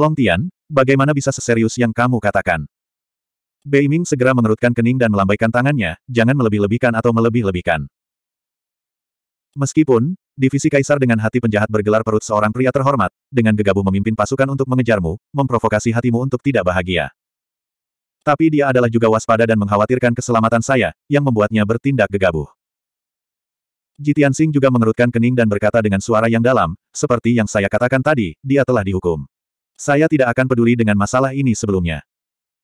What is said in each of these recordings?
Long Tian, bagaimana bisa seserius yang kamu katakan? Beiming segera mengerutkan kening dan melambaikan tangannya, jangan melebih-lebihkan atau melebih-lebihkan. Meskipun, divisi kaisar dengan hati penjahat bergelar perut seorang pria terhormat, dengan gegabah memimpin pasukan untuk mengejarmu, memprovokasi hatimu untuk tidak bahagia. Tapi dia adalah juga waspada dan mengkhawatirkan keselamatan saya, yang membuatnya bertindak gegabah. Jitian Singh juga mengerutkan kening dan berkata dengan suara yang dalam, seperti yang saya katakan tadi, dia telah dihukum. Saya tidak akan peduli dengan masalah ini sebelumnya.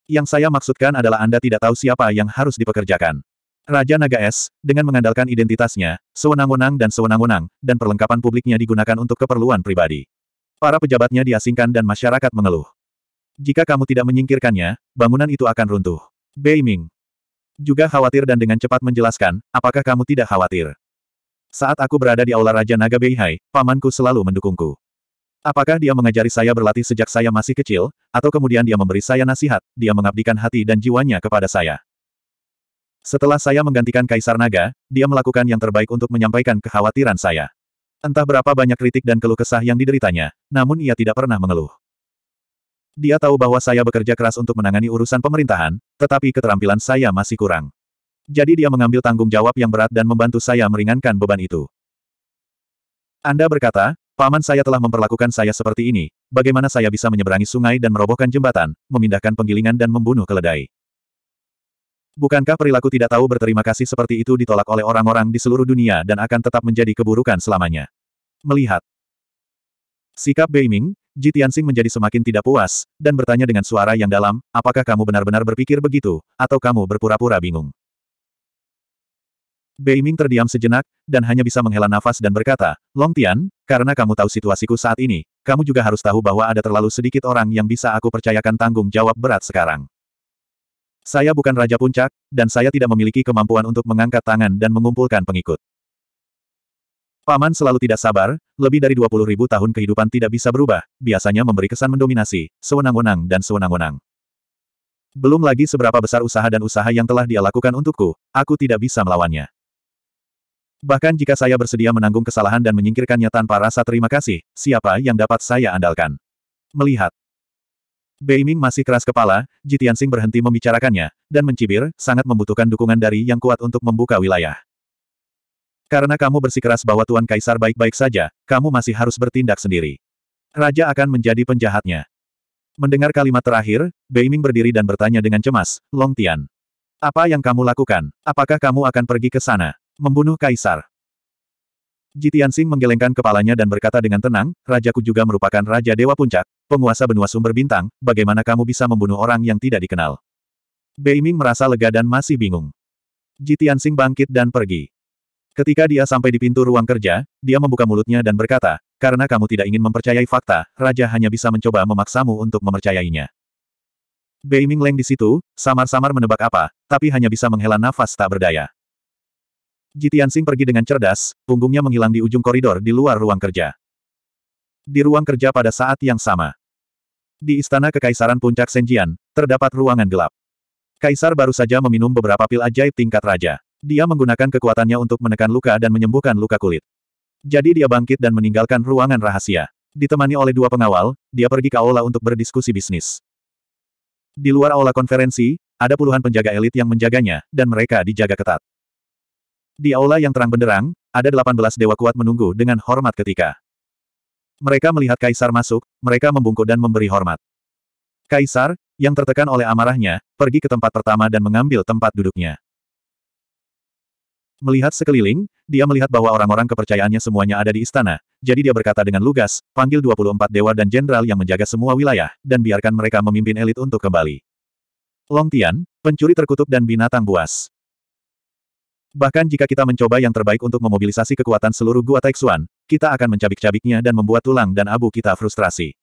Yang saya maksudkan adalah Anda tidak tahu siapa yang harus dipekerjakan. Raja Naga Es, dengan mengandalkan identitasnya, sewenang-wenang dan sewenang-wenang, dan perlengkapan publiknya digunakan untuk keperluan pribadi. Para pejabatnya diasingkan dan masyarakat mengeluh. Jika kamu tidak menyingkirkannya, bangunan itu akan runtuh. Beiming. Juga khawatir dan dengan cepat menjelaskan, apakah kamu tidak khawatir? Saat aku berada di aula Raja Naga Beihai, pamanku selalu mendukungku. Apakah dia mengajari saya berlatih sejak saya masih kecil, atau kemudian dia memberi saya nasihat, dia mengabdikan hati dan jiwanya kepada saya. Setelah saya menggantikan Kaisar Naga, dia melakukan yang terbaik untuk menyampaikan kekhawatiran saya. Entah berapa banyak kritik dan keluh kesah yang dideritanya, namun ia tidak pernah mengeluh. Dia tahu bahwa saya bekerja keras untuk menangani urusan pemerintahan, tetapi keterampilan saya masih kurang. Jadi dia mengambil tanggung jawab yang berat dan membantu saya meringankan beban itu. Anda berkata, Paman saya telah memperlakukan saya seperti ini, bagaimana saya bisa menyeberangi sungai dan merobohkan jembatan, memindahkan penggilingan dan membunuh keledai. Bukankah perilaku tidak tahu berterima kasih seperti itu ditolak oleh orang-orang di seluruh dunia dan akan tetap menjadi keburukan selamanya? Melihat sikap Beiming, Ji Tianxing menjadi semakin tidak puas, dan bertanya dengan suara yang dalam, apakah kamu benar-benar berpikir begitu, atau kamu berpura-pura bingung? Beiming terdiam sejenak, dan hanya bisa menghela nafas dan berkata, Long Tian, karena kamu tahu situasiku saat ini, kamu juga harus tahu bahwa ada terlalu sedikit orang yang bisa aku percayakan tanggung jawab berat sekarang. Saya bukan Raja Puncak, dan saya tidak memiliki kemampuan untuk mengangkat tangan dan mengumpulkan pengikut. Paman selalu tidak sabar, lebih dari 20 ribu tahun kehidupan tidak bisa berubah, biasanya memberi kesan mendominasi, sewenang-wenang dan sewenang-wenang. Belum lagi seberapa besar usaha dan usaha yang telah dia lakukan untukku, aku tidak bisa melawannya. Bahkan jika saya bersedia menanggung kesalahan dan menyingkirkannya tanpa rasa terima kasih, siapa yang dapat saya andalkan? Melihat. Beiming masih keras kepala, Jitiansing berhenti membicarakannya, dan mencibir, sangat membutuhkan dukungan dari yang kuat untuk membuka wilayah. Karena kamu bersikeras bahwa Tuan Kaisar baik-baik saja, kamu masih harus bertindak sendiri. Raja akan menjadi penjahatnya. Mendengar kalimat terakhir, Beiming berdiri dan bertanya dengan cemas, Long Tian. Apa yang kamu lakukan? Apakah kamu akan pergi ke sana? Membunuh kaisar. Jitiansing menggelengkan kepalanya dan berkata dengan tenang, Rajaku juga merupakan Raja Dewa Puncak, penguasa benua sumber bintang, bagaimana kamu bisa membunuh orang yang tidak dikenal? Beiming merasa lega dan masih bingung. Jitiansing bangkit dan pergi. Ketika dia sampai di pintu ruang kerja, dia membuka mulutnya dan berkata, karena kamu tidak ingin mempercayai fakta, Raja hanya bisa mencoba memaksamu untuk mempercayainya. Bei leng di situ, samar-samar menebak apa, tapi hanya bisa menghela nafas tak berdaya. Jitian Sing pergi dengan cerdas, punggungnya menghilang di ujung koridor di luar ruang kerja. Di ruang kerja pada saat yang sama. Di Istana Kekaisaran Puncak Senjian, terdapat ruangan gelap. Kaisar baru saja meminum beberapa pil ajaib tingkat raja. Dia menggunakan kekuatannya untuk menekan luka dan menyembuhkan luka kulit. Jadi dia bangkit dan meninggalkan ruangan rahasia. Ditemani oleh dua pengawal, dia pergi ke aula untuk berdiskusi bisnis. Di luar aula konferensi, ada puluhan penjaga elit yang menjaganya, dan mereka dijaga ketat. Di aula yang terang benderang, ada 18 dewa kuat menunggu dengan hormat ketika mereka melihat kaisar masuk, mereka membungkuk dan memberi hormat. Kaisar, yang tertekan oleh amarahnya, pergi ke tempat pertama dan mengambil tempat duduknya. Melihat sekeliling, dia melihat bahwa orang-orang kepercayaannya semuanya ada di istana, jadi dia berkata dengan lugas, panggil 24 dewa dan jenderal yang menjaga semua wilayah, dan biarkan mereka memimpin elit untuk kembali. Long Tian, pencuri terkutuk dan binatang buas. Bahkan jika kita mencoba yang terbaik untuk memobilisasi kekuatan seluruh gua Taixuan, kita akan mencabik-cabiknya dan membuat tulang dan abu kita frustrasi.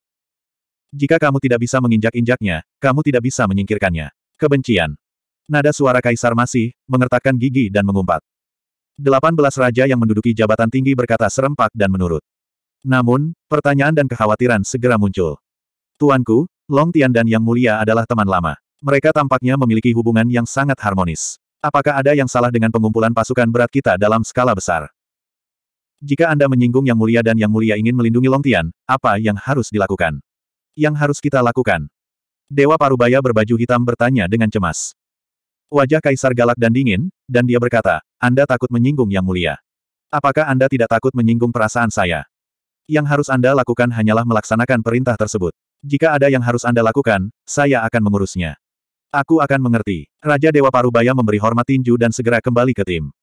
Jika kamu tidak bisa menginjak-injaknya, kamu tidak bisa menyingkirkannya. Kebencian. Nada suara kaisar masih, mengertakkan gigi dan mengumpat. Delapan belas raja yang menduduki jabatan tinggi berkata serempak dan menurut. Namun, pertanyaan dan kekhawatiran segera muncul. Tuanku, Long Tian dan Yang Mulia adalah teman lama. Mereka tampaknya memiliki hubungan yang sangat harmonis. Apakah ada yang salah dengan pengumpulan pasukan berat kita dalam skala besar? Jika Anda menyinggung Yang Mulia dan Yang Mulia ingin melindungi Longtian, apa yang harus dilakukan? Yang harus kita lakukan? Dewa Parubaya berbaju hitam bertanya dengan cemas. Wajah Kaisar galak dan dingin, dan dia berkata, Anda takut menyinggung Yang Mulia. Apakah Anda tidak takut menyinggung perasaan saya? Yang harus Anda lakukan hanyalah melaksanakan perintah tersebut. Jika ada yang harus Anda lakukan, saya akan mengurusnya. Aku akan mengerti. Raja Dewa Parubaya memberi hormat tinju dan segera kembali ke tim.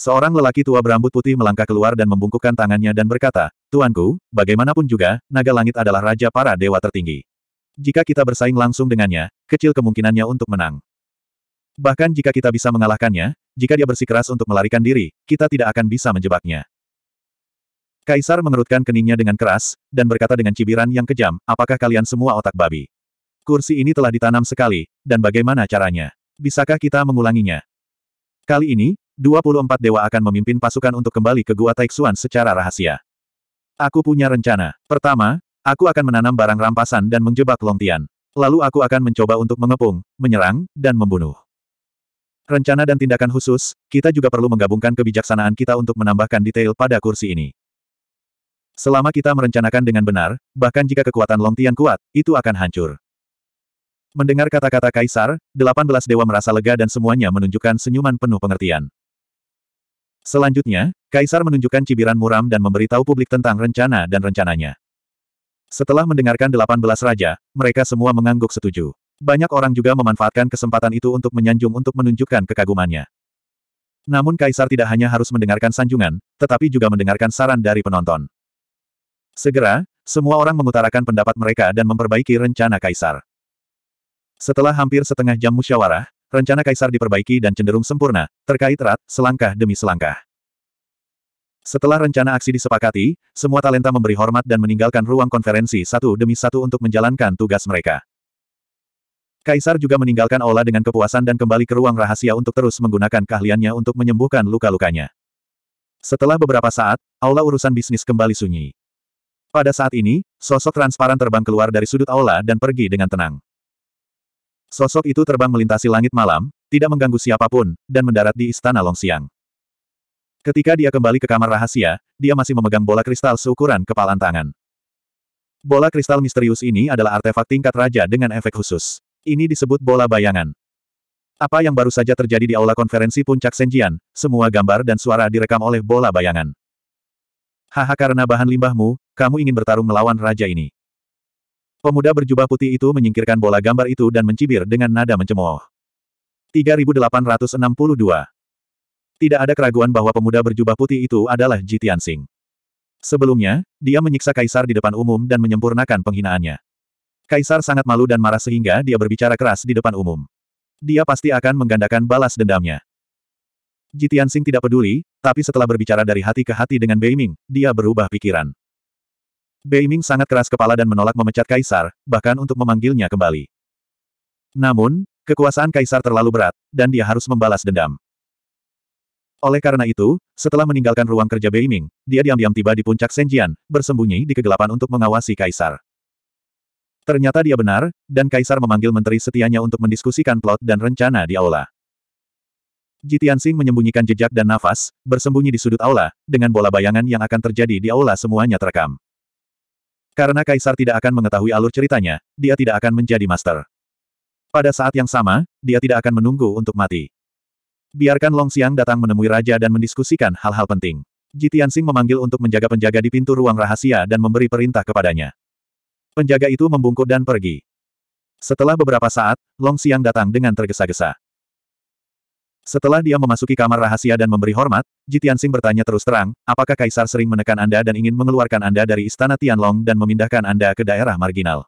Seorang lelaki tua berambut putih melangkah keluar dan membungkukkan tangannya dan berkata, Tuanku, bagaimanapun juga, naga langit adalah raja para dewa tertinggi. Jika kita bersaing langsung dengannya, kecil kemungkinannya untuk menang. Bahkan jika kita bisa mengalahkannya, jika dia bersikeras untuk melarikan diri, kita tidak akan bisa menjebaknya. Kaisar mengerutkan keningnya dengan keras, dan berkata dengan cibiran yang kejam, apakah kalian semua otak babi? Kursi ini telah ditanam sekali, dan bagaimana caranya? Bisakah kita mengulanginya? Kali ini, 24 dewa akan memimpin pasukan untuk kembali ke Gua Taixuan secara rahasia. Aku punya rencana. Pertama, aku akan menanam barang rampasan dan menjebak Longtian. Lalu aku akan mencoba untuk mengepung, menyerang, dan membunuh. Rencana dan tindakan khusus, kita juga perlu menggabungkan kebijaksanaan kita untuk menambahkan detail pada kursi ini. Selama kita merencanakan dengan benar, bahkan jika kekuatan Longtian kuat, itu akan hancur. Mendengar kata-kata Kaisar, delapan belas dewa merasa lega dan semuanya menunjukkan senyuman penuh pengertian. Selanjutnya, Kaisar menunjukkan cibiran muram dan memberitahu publik tentang rencana dan rencananya. Setelah mendengarkan delapan belas raja, mereka semua mengangguk setuju. Banyak orang juga memanfaatkan kesempatan itu untuk menyanjung untuk menunjukkan kekagumannya. Namun Kaisar tidak hanya harus mendengarkan sanjungan, tetapi juga mendengarkan saran dari penonton. Segera, semua orang mengutarakan pendapat mereka dan memperbaiki rencana Kaisar. Setelah hampir setengah jam musyawarah, rencana kaisar diperbaiki dan cenderung sempurna, terkait erat, selangkah demi selangkah. Setelah rencana aksi disepakati, semua talenta memberi hormat dan meninggalkan ruang konferensi satu demi satu untuk menjalankan tugas mereka. Kaisar juga meninggalkan aula dengan kepuasan dan kembali ke ruang rahasia untuk terus menggunakan keahliannya untuk menyembuhkan luka-lukanya. Setelah beberapa saat, aula urusan bisnis kembali sunyi. Pada saat ini, sosok transparan terbang keluar dari sudut aula dan pergi dengan tenang. Sosok itu terbang melintasi langit malam, tidak mengganggu siapapun, dan mendarat di Istana Longxiang. Ketika dia kembali ke kamar rahasia, dia masih memegang bola kristal seukuran kepalan tangan. Bola kristal misterius ini adalah artefak tingkat raja dengan efek khusus. Ini disebut bola bayangan. Apa yang baru saja terjadi di aula konferensi puncak Senjian, semua gambar dan suara direkam oleh bola bayangan. Haha karena bahan limbahmu, kamu ingin bertarung melawan raja ini. Pemuda berjubah putih itu menyingkirkan bola gambar itu dan mencibir dengan nada mencemooh. 3862 Tidak ada keraguan bahwa pemuda berjubah putih itu adalah Ji Tianxing. Sebelumnya, dia menyiksa kaisar di depan umum dan menyempurnakan penghinaannya. Kaisar sangat malu dan marah sehingga dia berbicara keras di depan umum. Dia pasti akan menggandakan balas dendamnya. Jitian Singh tidak peduli, tapi setelah berbicara dari hati ke hati dengan Beiming, dia berubah pikiran. Beiming sangat keras kepala dan menolak memecat Kaisar, bahkan untuk memanggilnya kembali. Namun, kekuasaan Kaisar terlalu berat, dan dia harus membalas dendam. Oleh karena itu, setelah meninggalkan ruang kerja Beiming, dia diam-diam tiba di puncak Senjian, bersembunyi di kegelapan untuk mengawasi Kaisar. Ternyata dia benar, dan Kaisar memanggil menteri setianya untuk mendiskusikan plot dan rencana di aula. Jitiansing menyembunyikan jejak dan nafas, bersembunyi di sudut aula, dengan bola bayangan yang akan terjadi di aula semuanya terekam. Karena Kaisar tidak akan mengetahui alur ceritanya, dia tidak akan menjadi master. Pada saat yang sama, dia tidak akan menunggu untuk mati. Biarkan Long Xiang datang menemui raja dan mendiskusikan hal-hal penting. Ji Tianxing memanggil untuk menjaga penjaga di pintu ruang rahasia dan memberi perintah kepadanya. Penjaga itu membungkuk dan pergi. Setelah beberapa saat, Long Xiang datang dengan tergesa-gesa. Setelah dia memasuki kamar rahasia dan memberi hormat, Jitiansing bertanya terus terang, apakah Kaisar sering menekan Anda dan ingin mengeluarkan Anda dari Istana Tianlong dan memindahkan Anda ke daerah marginal?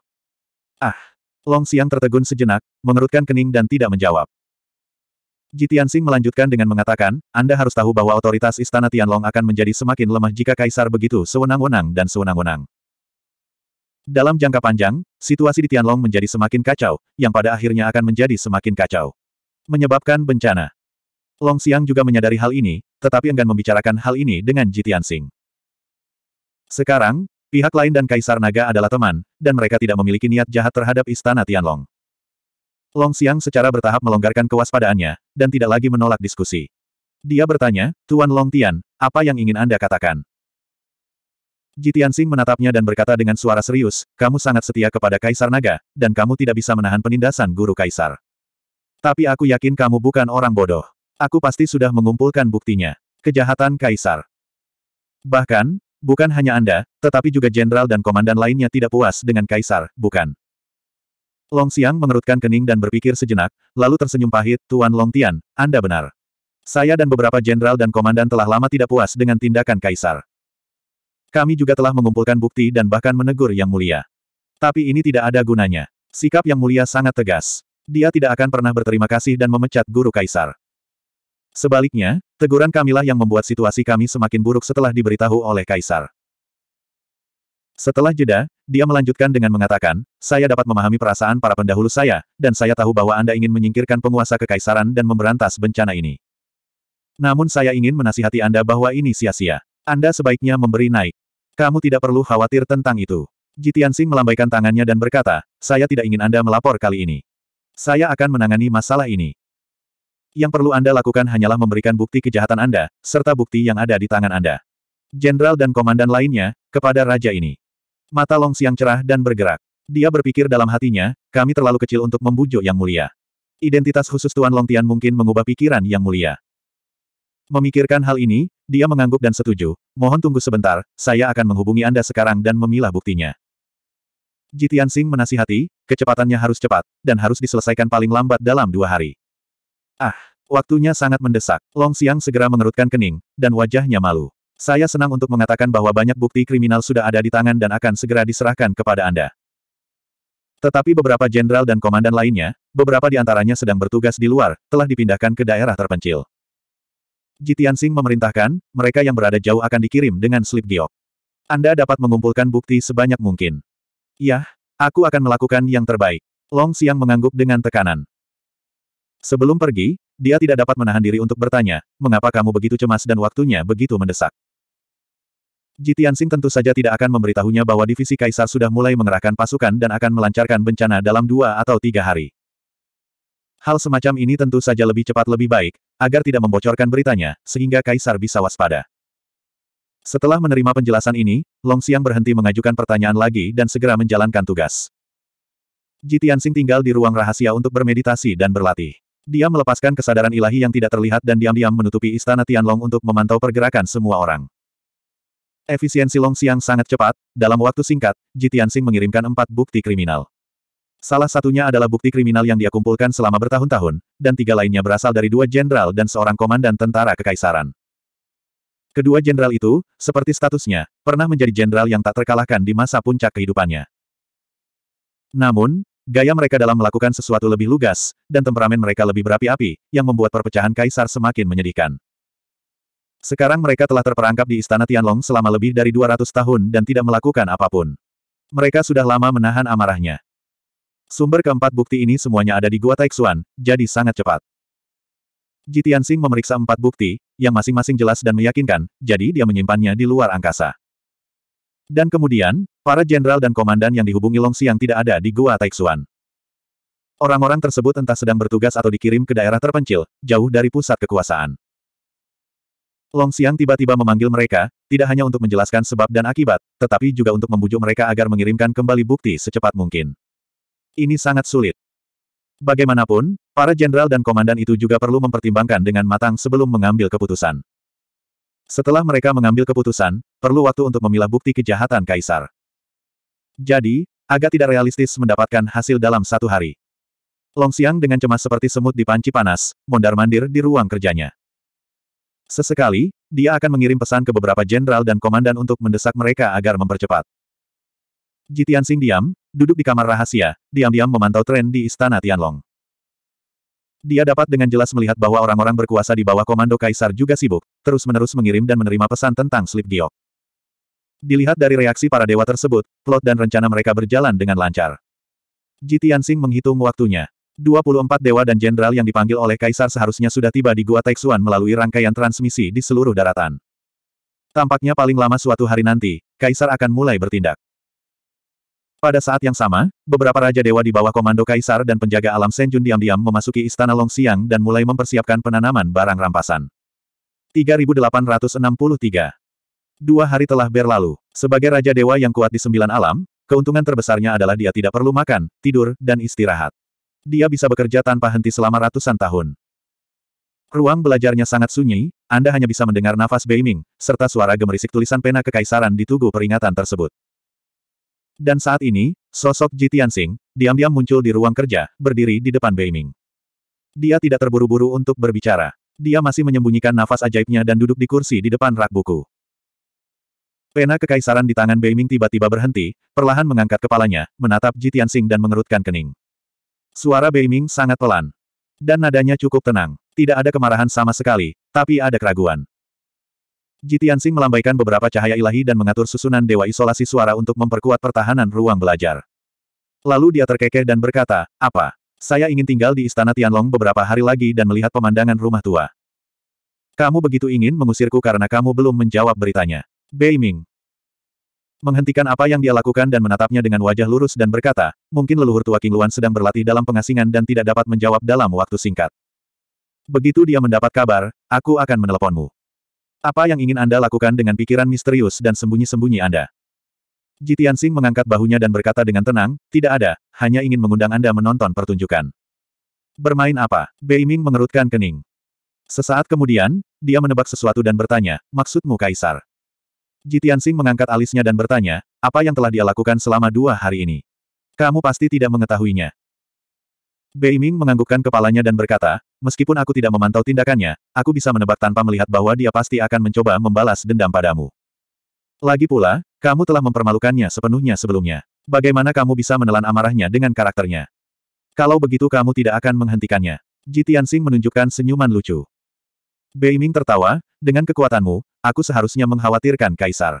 Ah! Long Xiang tertegun sejenak, mengerutkan kening dan tidak menjawab. Jitiansing melanjutkan dengan mengatakan, Anda harus tahu bahwa otoritas Istana Tianlong akan menjadi semakin lemah jika Kaisar begitu sewenang-wenang dan sewenang-wenang. Dalam jangka panjang, situasi di Tianlong menjadi semakin kacau, yang pada akhirnya akan menjadi semakin kacau. Menyebabkan bencana. Long Xiang juga menyadari hal ini, tetapi enggan membicarakan hal ini dengan Ji Tianxing. Sekarang, pihak lain dan Kaisar Naga adalah teman, dan mereka tidak memiliki niat jahat terhadap Istana Tianlong. Long Xiang secara bertahap melonggarkan kewaspadaannya, dan tidak lagi menolak diskusi. Dia bertanya, Tuan Long Tian, apa yang ingin Anda katakan? Tianxing menatapnya dan berkata dengan suara serius, kamu sangat setia kepada Kaisar Naga, dan kamu tidak bisa menahan penindasan guru Kaisar. Tapi aku yakin kamu bukan orang bodoh. Aku pasti sudah mengumpulkan buktinya. Kejahatan Kaisar. Bahkan, bukan hanya Anda, tetapi juga jenderal dan komandan lainnya tidak puas dengan Kaisar, bukan? Long Xiang mengerutkan kening dan berpikir sejenak, lalu tersenyum pahit, Tuan Long Tian, Anda benar. Saya dan beberapa jenderal dan komandan telah lama tidak puas dengan tindakan Kaisar. Kami juga telah mengumpulkan bukti dan bahkan menegur Yang Mulia. Tapi ini tidak ada gunanya. Sikap Yang Mulia sangat tegas. Dia tidak akan pernah berterima kasih dan memecat guru Kaisar. Sebaliknya, teguran kamilah yang membuat situasi kami semakin buruk setelah diberitahu oleh Kaisar. Setelah jeda, dia melanjutkan dengan mengatakan, saya dapat memahami perasaan para pendahulu saya, dan saya tahu bahwa Anda ingin menyingkirkan penguasa kekaisaran dan memberantas bencana ini. Namun saya ingin menasihati Anda bahwa ini sia-sia. Anda sebaiknya memberi naik. Kamu tidak perlu khawatir tentang itu. Jitian Sing melambaikan tangannya dan berkata, saya tidak ingin Anda melapor kali ini. Saya akan menangani masalah ini. Yang perlu Anda lakukan hanyalah memberikan bukti kejahatan Anda, serta bukti yang ada di tangan Anda. Jenderal dan komandan lainnya, kepada raja ini. Mata Long Siang cerah dan bergerak. Dia berpikir dalam hatinya, kami terlalu kecil untuk membujuk Yang Mulia. Identitas khusus Tuan Long Tian mungkin mengubah pikiran Yang Mulia. Memikirkan hal ini, dia mengangguk dan setuju, mohon tunggu sebentar, saya akan menghubungi Anda sekarang dan memilah buktinya. Jitian Sing menasihati, kecepatannya harus cepat, dan harus diselesaikan paling lambat dalam dua hari. Ah, waktunya sangat mendesak. Long Xiang segera mengerutkan kening, dan wajahnya malu. Saya senang untuk mengatakan bahwa banyak bukti kriminal sudah ada di tangan dan akan segera diserahkan kepada Anda. Tetapi beberapa jenderal dan komandan lainnya, beberapa di antaranya sedang bertugas di luar, telah dipindahkan ke daerah terpencil. Jitiansing memerintahkan, mereka yang berada jauh akan dikirim dengan slip giok. Anda dapat mengumpulkan bukti sebanyak mungkin. Yah, aku akan melakukan yang terbaik. Long Xiang mengangguk dengan tekanan. Sebelum pergi, dia tidak dapat menahan diri untuk bertanya, mengapa kamu begitu cemas dan waktunya begitu mendesak. Jitiansing tentu saja tidak akan memberitahunya bahwa divisi Kaisar sudah mulai mengerahkan pasukan dan akan melancarkan bencana dalam dua atau tiga hari. Hal semacam ini tentu saja lebih cepat lebih baik, agar tidak membocorkan beritanya, sehingga Kaisar bisa waspada. Setelah menerima penjelasan ini, Long Xiang berhenti mengajukan pertanyaan lagi dan segera menjalankan tugas. Jitiansing tinggal di ruang rahasia untuk bermeditasi dan berlatih. Dia melepaskan kesadaran ilahi yang tidak terlihat dan diam-diam menutupi istana Tianlong untuk memantau pergerakan semua orang. Efisiensi Long Xiang sangat cepat, dalam waktu singkat, Jitiansing mengirimkan empat bukti kriminal. Salah satunya adalah bukti kriminal yang dia kumpulkan selama bertahun-tahun, dan tiga lainnya berasal dari dua jenderal dan seorang komandan tentara kekaisaran. Kedua jenderal itu, seperti statusnya, pernah menjadi jenderal yang tak terkalahkan di masa puncak kehidupannya. Namun, Gaya mereka dalam melakukan sesuatu lebih lugas, dan temperamen mereka lebih berapi-api, yang membuat perpecahan kaisar semakin menyedihkan. Sekarang mereka telah terperangkap di Istana Tianlong selama lebih dari 200 tahun dan tidak melakukan apapun. Mereka sudah lama menahan amarahnya. Sumber keempat bukti ini semuanya ada di Gua Taixuan, jadi sangat cepat. Jitiansing memeriksa empat bukti, yang masing-masing jelas dan meyakinkan, jadi dia menyimpannya di luar angkasa. Dan kemudian, para jenderal dan komandan yang dihubungi Long Xiang tidak ada di Gua Taixuan. Orang-orang tersebut entah sedang bertugas atau dikirim ke daerah terpencil, jauh dari pusat kekuasaan. Long Xiang tiba-tiba memanggil mereka, tidak hanya untuk menjelaskan sebab dan akibat, tetapi juga untuk membujuk mereka agar mengirimkan kembali bukti secepat mungkin. Ini sangat sulit. Bagaimanapun, para jenderal dan komandan itu juga perlu mempertimbangkan dengan matang sebelum mengambil keputusan. Setelah mereka mengambil keputusan, perlu waktu untuk memilah bukti kejahatan Kaisar. Jadi, agak tidak realistis mendapatkan hasil dalam satu hari. Longxiang dengan cemas seperti semut di panci panas, mondar-mandir di ruang kerjanya. Sesekali, dia akan mengirim pesan ke beberapa jenderal dan komandan untuk mendesak mereka agar mempercepat. Jitian Sing diam, duduk di kamar rahasia, diam-diam memantau tren di istana Tianlong. Dia dapat dengan jelas melihat bahwa orang-orang berkuasa di bawah komando kaisar juga sibuk, terus-menerus mengirim dan menerima pesan tentang slip giok. Dilihat dari reaksi para dewa tersebut, plot dan rencana mereka berjalan dengan lancar. Ji Tianxing menghitung waktunya. 24 dewa dan jenderal yang dipanggil oleh kaisar seharusnya sudah tiba di Gua Taixuan melalui rangkaian transmisi di seluruh daratan. Tampaknya paling lama suatu hari nanti, kaisar akan mulai bertindak. Pada saat yang sama, beberapa raja dewa di bawah komando kaisar dan penjaga alam Senjun diam-diam memasuki istana Longxiang dan mulai mempersiapkan penanaman barang rampasan. 3863 Dua hari telah berlalu. Sebagai Raja Dewa yang kuat di sembilan alam, keuntungan terbesarnya adalah dia tidak perlu makan, tidur, dan istirahat. Dia bisa bekerja tanpa henti selama ratusan tahun. Ruang belajarnya sangat sunyi, Anda hanya bisa mendengar nafas Beiming, serta suara gemerisik tulisan pena kekaisaran di tugu peringatan tersebut. Dan saat ini, sosok Ji Tianxing, diam-diam muncul di ruang kerja, berdiri di depan Beiming. Dia tidak terburu-buru untuk berbicara. Dia masih menyembunyikan nafas ajaibnya dan duduk di kursi di depan rak buku. Pena kekaisaran di tangan Beiming tiba-tiba berhenti, perlahan mengangkat kepalanya, menatap Ji Tianxing dan mengerutkan kening. Suara Beiming sangat pelan. Dan nadanya cukup tenang. Tidak ada kemarahan sama sekali, tapi ada keraguan. Ji Tianxing melambaikan beberapa cahaya ilahi dan mengatur susunan dewa isolasi suara untuk memperkuat pertahanan ruang belajar. Lalu dia terkekeh dan berkata, apa? Saya ingin tinggal di Istana Tianlong beberapa hari lagi dan melihat pemandangan rumah tua. Kamu begitu ingin mengusirku karena kamu belum menjawab beritanya. Beiming. Menghentikan apa yang dia lakukan dan menatapnya dengan wajah lurus dan berkata, mungkin leluhur tua King Luan sedang berlatih dalam pengasingan dan tidak dapat menjawab dalam waktu singkat. Begitu dia mendapat kabar, aku akan meneleponmu. Apa yang ingin Anda lakukan dengan pikiran misterius dan sembunyi-sembunyi Anda? Jitian Sing mengangkat bahunya dan berkata dengan tenang, tidak ada, hanya ingin mengundang Anda menonton pertunjukan. Bermain apa? Beiming mengerutkan kening. Sesaat kemudian, dia menebak sesuatu dan bertanya, maksudmu Kaisar? Jitian Sing mengangkat alisnya dan bertanya, apa yang telah dia lakukan selama dua hari ini? Kamu pasti tidak mengetahuinya. Bei Ming menganggukkan kepalanya dan berkata, meskipun aku tidak memantau tindakannya, aku bisa menebak tanpa melihat bahwa dia pasti akan mencoba membalas dendam padamu. Lagi pula, kamu telah mempermalukannya sepenuhnya sebelumnya. Bagaimana kamu bisa menelan amarahnya dengan karakternya? Kalau begitu kamu tidak akan menghentikannya. Jitian Sing menunjukkan senyuman lucu. Beiming tertawa, dengan kekuatanmu, aku seharusnya mengkhawatirkan Kaisar.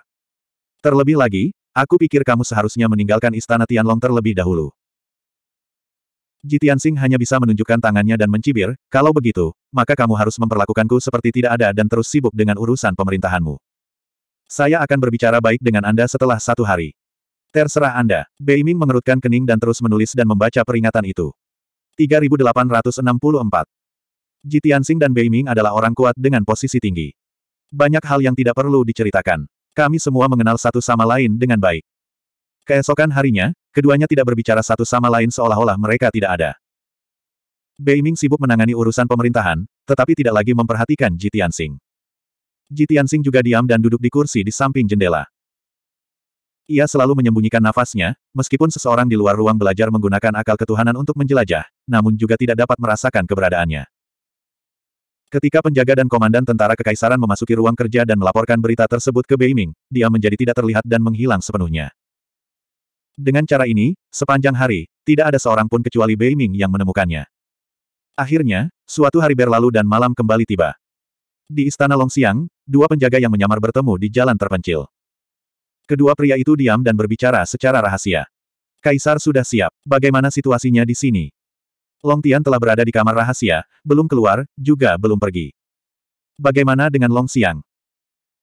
Terlebih lagi, aku pikir kamu seharusnya meninggalkan istana Tianlong terlebih dahulu. Jitian hanya bisa menunjukkan tangannya dan mencibir, kalau begitu, maka kamu harus memperlakukanku seperti tidak ada dan terus sibuk dengan urusan pemerintahanmu. Saya akan berbicara baik dengan Anda setelah satu hari. Terserah Anda. Beiming mengerutkan kening dan terus menulis dan membaca peringatan itu. 3864 Ji Tianxing dan Beiming adalah orang kuat dengan posisi tinggi. Banyak hal yang tidak perlu diceritakan. Kami semua mengenal satu sama lain dengan baik. Keesokan harinya, keduanya tidak berbicara satu sama lain seolah-olah mereka tidak ada. Beiming sibuk menangani urusan pemerintahan, tetapi tidak lagi memperhatikan Ji Tianxing. Ji Tianxing juga diam dan duduk di kursi di samping jendela. Ia selalu menyembunyikan nafasnya, meskipun seseorang di luar ruang belajar menggunakan akal ketuhanan untuk menjelajah, namun juga tidak dapat merasakan keberadaannya. Ketika penjaga dan komandan tentara kekaisaran memasuki ruang kerja dan melaporkan berita tersebut ke Beiming, dia menjadi tidak terlihat dan menghilang sepenuhnya. Dengan cara ini, sepanjang hari, tidak ada seorang pun kecuali Beiming yang menemukannya. Akhirnya, suatu hari berlalu dan malam kembali tiba. Di Istana Longxiang, dua penjaga yang menyamar bertemu di jalan terpencil. Kedua pria itu diam dan berbicara secara rahasia. Kaisar sudah siap. Bagaimana situasinya di sini? Long Tian telah berada di kamar rahasia, belum keluar, juga belum pergi. Bagaimana dengan Long Xiang?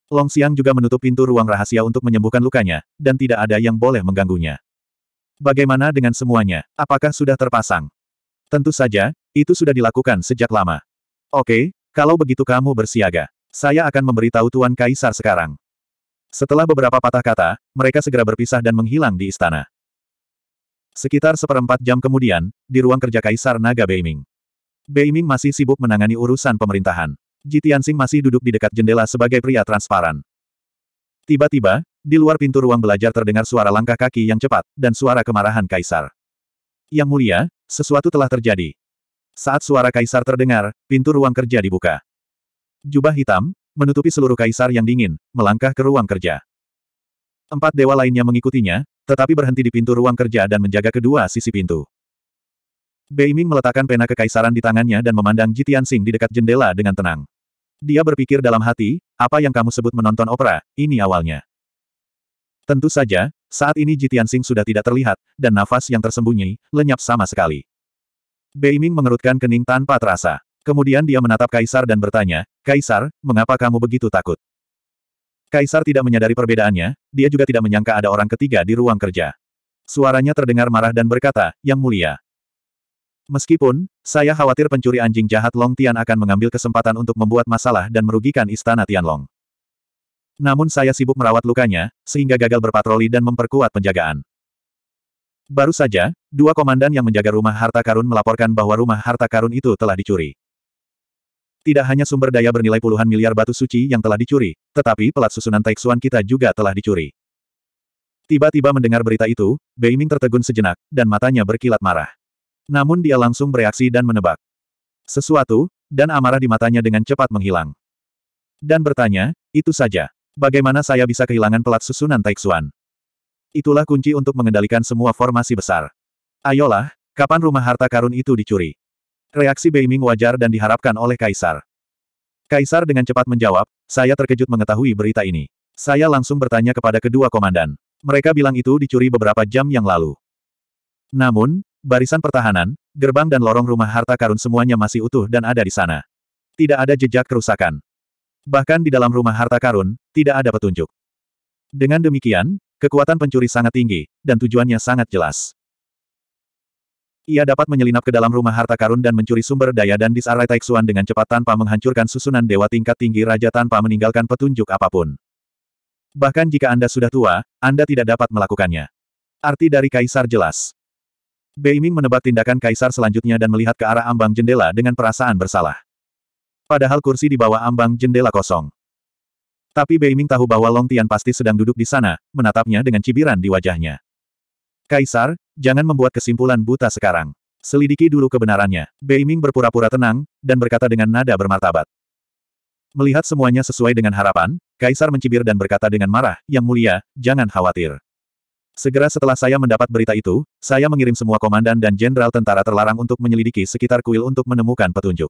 Long Xiang juga menutup pintu ruang rahasia untuk menyembuhkan lukanya, dan tidak ada yang boleh mengganggunya. Bagaimana dengan semuanya? Apakah sudah terpasang? Tentu saja, itu sudah dilakukan sejak lama. Oke, kalau begitu kamu bersiaga. Saya akan memberitahu Tuan Kaisar sekarang. Setelah beberapa patah kata, mereka segera berpisah dan menghilang di istana. Sekitar seperempat jam kemudian, di ruang kerja Kaisar Naga Beiming. Beiming masih sibuk menangani urusan pemerintahan. Ji masih duduk di dekat jendela sebagai pria transparan. Tiba-tiba, di luar pintu ruang belajar terdengar suara langkah kaki yang cepat, dan suara kemarahan Kaisar. Yang mulia, sesuatu telah terjadi. Saat suara Kaisar terdengar, pintu ruang kerja dibuka. Jubah hitam, menutupi seluruh Kaisar yang dingin, melangkah ke ruang kerja. Empat dewa lainnya mengikutinya, tetapi berhenti di pintu ruang kerja dan menjaga kedua sisi pintu. Bei Ming meletakkan pena kekaisaran di tangannya dan memandang Jitian Sing di dekat jendela dengan tenang. Dia berpikir dalam hati, apa yang kamu sebut menonton opera, ini awalnya. Tentu saja, saat ini Jitian Sing sudah tidak terlihat, dan nafas yang tersembunyi, lenyap sama sekali. Bei Ming mengerutkan kening tanpa terasa. Kemudian dia menatap Kaisar dan bertanya, Kaisar, mengapa kamu begitu takut? Kaisar tidak menyadari perbedaannya, dia juga tidak menyangka ada orang ketiga di ruang kerja. Suaranya terdengar marah dan berkata, Yang Mulia. Meskipun, saya khawatir pencuri anjing jahat Long Tian akan mengambil kesempatan untuk membuat masalah dan merugikan istana Tianlong. Namun saya sibuk merawat lukanya, sehingga gagal berpatroli dan memperkuat penjagaan. Baru saja, dua komandan yang menjaga rumah harta karun melaporkan bahwa rumah harta karun itu telah dicuri. Tidak hanya sumber daya bernilai puluhan miliar batu suci yang telah dicuri, tetapi pelat susunan Taixuan kita juga telah dicuri. Tiba-tiba mendengar berita itu, Beiming tertegun sejenak, dan matanya berkilat marah. Namun dia langsung bereaksi dan menebak. Sesuatu, dan amarah di matanya dengan cepat menghilang. Dan bertanya, itu saja. Bagaimana saya bisa kehilangan pelat susunan Taixuan? Itulah kunci untuk mengendalikan semua formasi besar. Ayolah, kapan rumah harta karun itu dicuri? Reaksi Beiming wajar dan diharapkan oleh Kaisar. Kaisar dengan cepat menjawab, saya terkejut mengetahui berita ini. Saya langsung bertanya kepada kedua komandan. Mereka bilang itu dicuri beberapa jam yang lalu. Namun, barisan pertahanan, gerbang dan lorong rumah harta karun semuanya masih utuh dan ada di sana. Tidak ada jejak kerusakan. Bahkan di dalam rumah harta karun, tidak ada petunjuk. Dengan demikian, kekuatan pencuri sangat tinggi, dan tujuannya sangat jelas. Ia dapat menyelinap ke dalam rumah harta karun dan mencuri sumber daya dan disarai Taixuan dengan cepat tanpa menghancurkan susunan dewa tingkat tinggi raja tanpa meninggalkan petunjuk apapun. Bahkan jika Anda sudah tua, Anda tidak dapat melakukannya. Arti dari Kaisar jelas. Beiming menebak tindakan Kaisar selanjutnya dan melihat ke arah ambang jendela dengan perasaan bersalah. Padahal kursi di bawah ambang jendela kosong. Tapi Beiming tahu bahwa Long Tian pasti sedang duduk di sana, menatapnya dengan cibiran di wajahnya. Kaisar, jangan membuat kesimpulan buta sekarang. Selidiki dulu kebenarannya. Beiming berpura-pura tenang, dan berkata dengan nada bermartabat. Melihat semuanya sesuai dengan harapan, Kaisar mencibir dan berkata dengan marah, Yang mulia, jangan khawatir. Segera setelah saya mendapat berita itu, saya mengirim semua komandan dan jenderal tentara terlarang untuk menyelidiki sekitar kuil untuk menemukan petunjuk.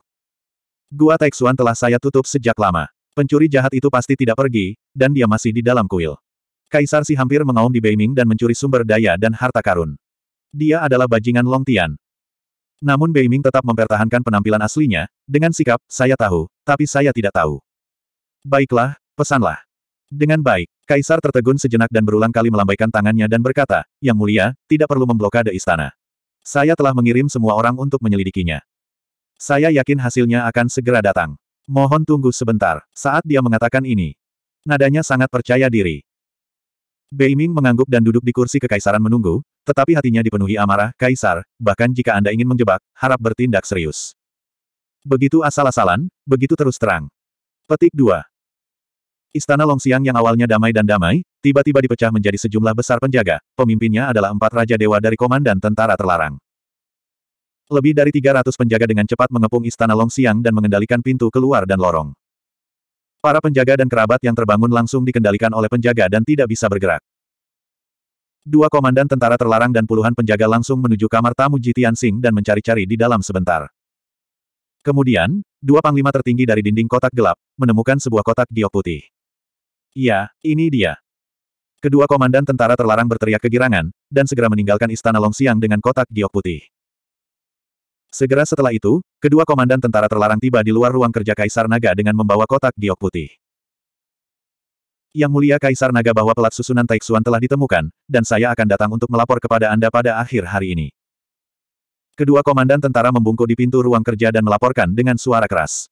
Gua Taixuan telah saya tutup sejak lama. Pencuri jahat itu pasti tidak pergi, dan dia masih di dalam kuil. Kaisar Si hampir mengaum di Beiming dan mencuri sumber daya dan harta karun. Dia adalah bajingan Long Tian. Namun Beiming tetap mempertahankan penampilan aslinya, dengan sikap, saya tahu, tapi saya tidak tahu. Baiklah, pesanlah. Dengan baik, Kaisar tertegun sejenak dan berulang kali melambaikan tangannya dan berkata, Yang mulia, tidak perlu memblokade istana. Saya telah mengirim semua orang untuk menyelidikinya. Saya yakin hasilnya akan segera datang. Mohon tunggu sebentar, saat dia mengatakan ini. Nadanya sangat percaya diri. Beiming mengangguk dan duduk di kursi kekaisaran menunggu, tetapi hatinya dipenuhi amarah, Kaisar, bahkan jika Anda ingin menjebak, harap bertindak serius. Begitu asal-asalan, begitu terus terang. Petik 2. Istana Longxiang yang awalnya damai dan damai, tiba-tiba dipecah menjadi sejumlah besar penjaga, pemimpinnya adalah empat Raja Dewa dari Komandan Tentara Terlarang. Lebih dari 300 penjaga dengan cepat mengepung Istana Longxiang dan mengendalikan pintu keluar dan lorong. Para penjaga dan kerabat yang terbangun langsung dikendalikan oleh penjaga dan tidak bisa bergerak. Dua komandan tentara terlarang dan puluhan penjaga langsung menuju kamar tamu Jitian Sing dan mencari-cari di dalam sebentar. Kemudian, dua panglima tertinggi dari dinding kotak gelap, menemukan sebuah kotak giok putih. Ya, ini dia. Kedua komandan tentara terlarang berteriak kegirangan, dan segera meninggalkan istana Long Siang dengan kotak giok putih. Segera setelah itu, kedua komandan tentara terlarang tiba di luar ruang kerja Kaisar Naga dengan membawa kotak giok putih. Yang mulia Kaisar Naga bahwa pelat susunan Taixuan telah ditemukan, dan saya akan datang untuk melapor kepada Anda pada akhir hari ini. Kedua komandan tentara membungkuk di pintu ruang kerja dan melaporkan dengan suara keras.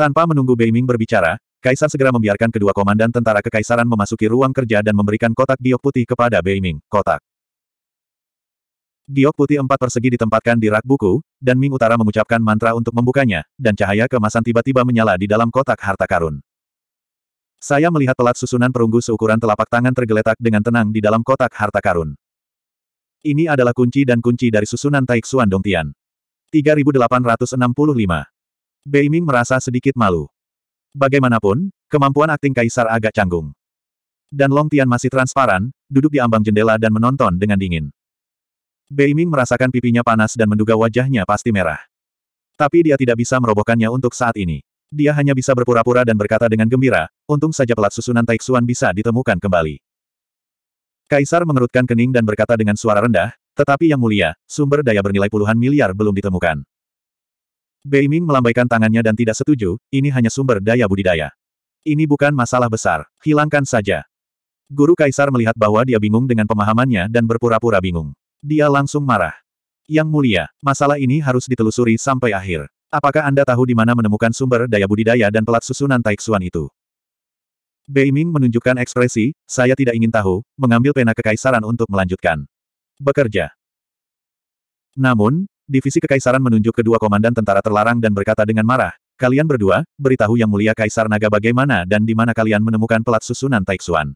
Tanpa menunggu Beiming berbicara, Kaisar segera membiarkan kedua komandan tentara kekaisaran memasuki ruang kerja dan memberikan kotak giok putih kepada Beiming. Kotak Giok putih empat persegi ditempatkan di rak buku, dan Ming Utara mengucapkan mantra untuk membukanya, dan cahaya kemasan tiba-tiba menyala di dalam kotak harta karun. Saya melihat pelat susunan perunggu seukuran telapak tangan tergeletak dengan tenang di dalam kotak harta karun. Ini adalah kunci dan kunci dari susunan Taik Dong Tian. 3865. Bei Ming merasa sedikit malu. Bagaimanapun, kemampuan akting Kaisar agak canggung. Dan Long Tian masih transparan, duduk di ambang jendela dan menonton dengan dingin. Beiming merasakan pipinya panas dan menduga wajahnya pasti merah. Tapi dia tidak bisa merobohkannya untuk saat ini. Dia hanya bisa berpura-pura dan berkata dengan gembira, untung saja pelat susunan Taixuan bisa ditemukan kembali. Kaisar mengerutkan kening dan berkata dengan suara rendah, tetapi yang mulia, sumber daya bernilai puluhan miliar belum ditemukan. Beiming melambaikan tangannya dan tidak setuju, ini hanya sumber daya budidaya. Ini bukan masalah besar, hilangkan saja. Guru Kaisar melihat bahwa dia bingung dengan pemahamannya dan berpura-pura bingung. Dia langsung marah. Yang mulia, masalah ini harus ditelusuri sampai akhir. Apakah Anda tahu di mana menemukan sumber daya budidaya dan pelat susunan Taixuan itu? Beiming menunjukkan ekspresi, saya tidak ingin tahu, mengambil pena kekaisaran untuk melanjutkan. Bekerja. Namun, divisi kekaisaran menunjuk kedua komandan tentara terlarang dan berkata dengan marah, kalian berdua, beritahu yang mulia Kaisar Naga bagaimana dan di mana kalian menemukan pelat susunan Taixuan.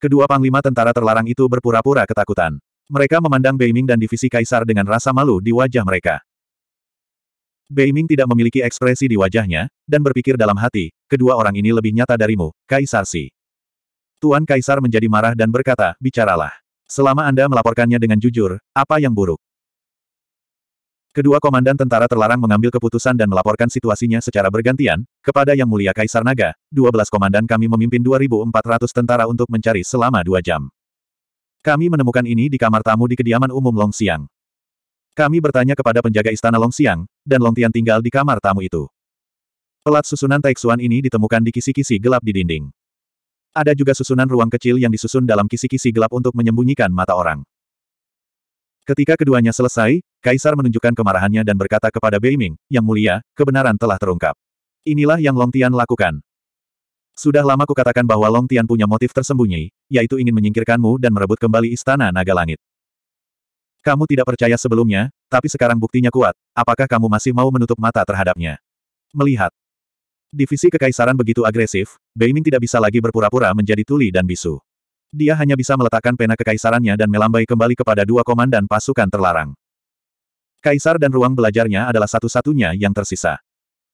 Kedua panglima tentara terlarang itu berpura-pura ketakutan. Mereka memandang Beiming dan divisi kaisar dengan rasa malu di wajah mereka. Beiming tidak memiliki ekspresi di wajahnya, dan berpikir dalam hati, kedua orang ini lebih nyata darimu, Kaisar Si. Tuan Kaisar menjadi marah dan berkata, bicaralah. Selama Anda melaporkannya dengan jujur, apa yang buruk? Kedua komandan tentara terlarang mengambil keputusan dan melaporkan situasinya secara bergantian, kepada Yang Mulia Kaisar Naga, 12 komandan kami memimpin 2.400 tentara untuk mencari selama dua jam. Kami menemukan ini di kamar tamu di kediaman umum Long Xiang. Kami bertanya kepada penjaga istana Long Xiang, dan Long Tian tinggal di kamar tamu itu. Pelat susunan Taixuan ini ditemukan di kisi-kisi gelap di dinding. Ada juga susunan ruang kecil yang disusun dalam kisi-kisi gelap untuk menyembunyikan mata orang. Ketika keduanya selesai, Kaisar menunjukkan kemarahannya dan berkata kepada Beiming, Yang mulia, kebenaran telah terungkap. Inilah yang Long Tian lakukan. Sudah lama kukatakan bahwa Long Tian punya motif tersembunyi, yaitu ingin menyingkirkanmu dan merebut kembali istana naga langit. Kamu tidak percaya sebelumnya, tapi sekarang buktinya kuat. Apakah kamu masih mau menutup mata terhadapnya? Melihat. Divisi kekaisaran begitu agresif, Bei Ming tidak bisa lagi berpura-pura menjadi tuli dan bisu. Dia hanya bisa meletakkan pena kekaisarannya dan melambai kembali kepada dua komandan pasukan terlarang. Kaisar dan ruang belajarnya adalah satu-satunya yang tersisa.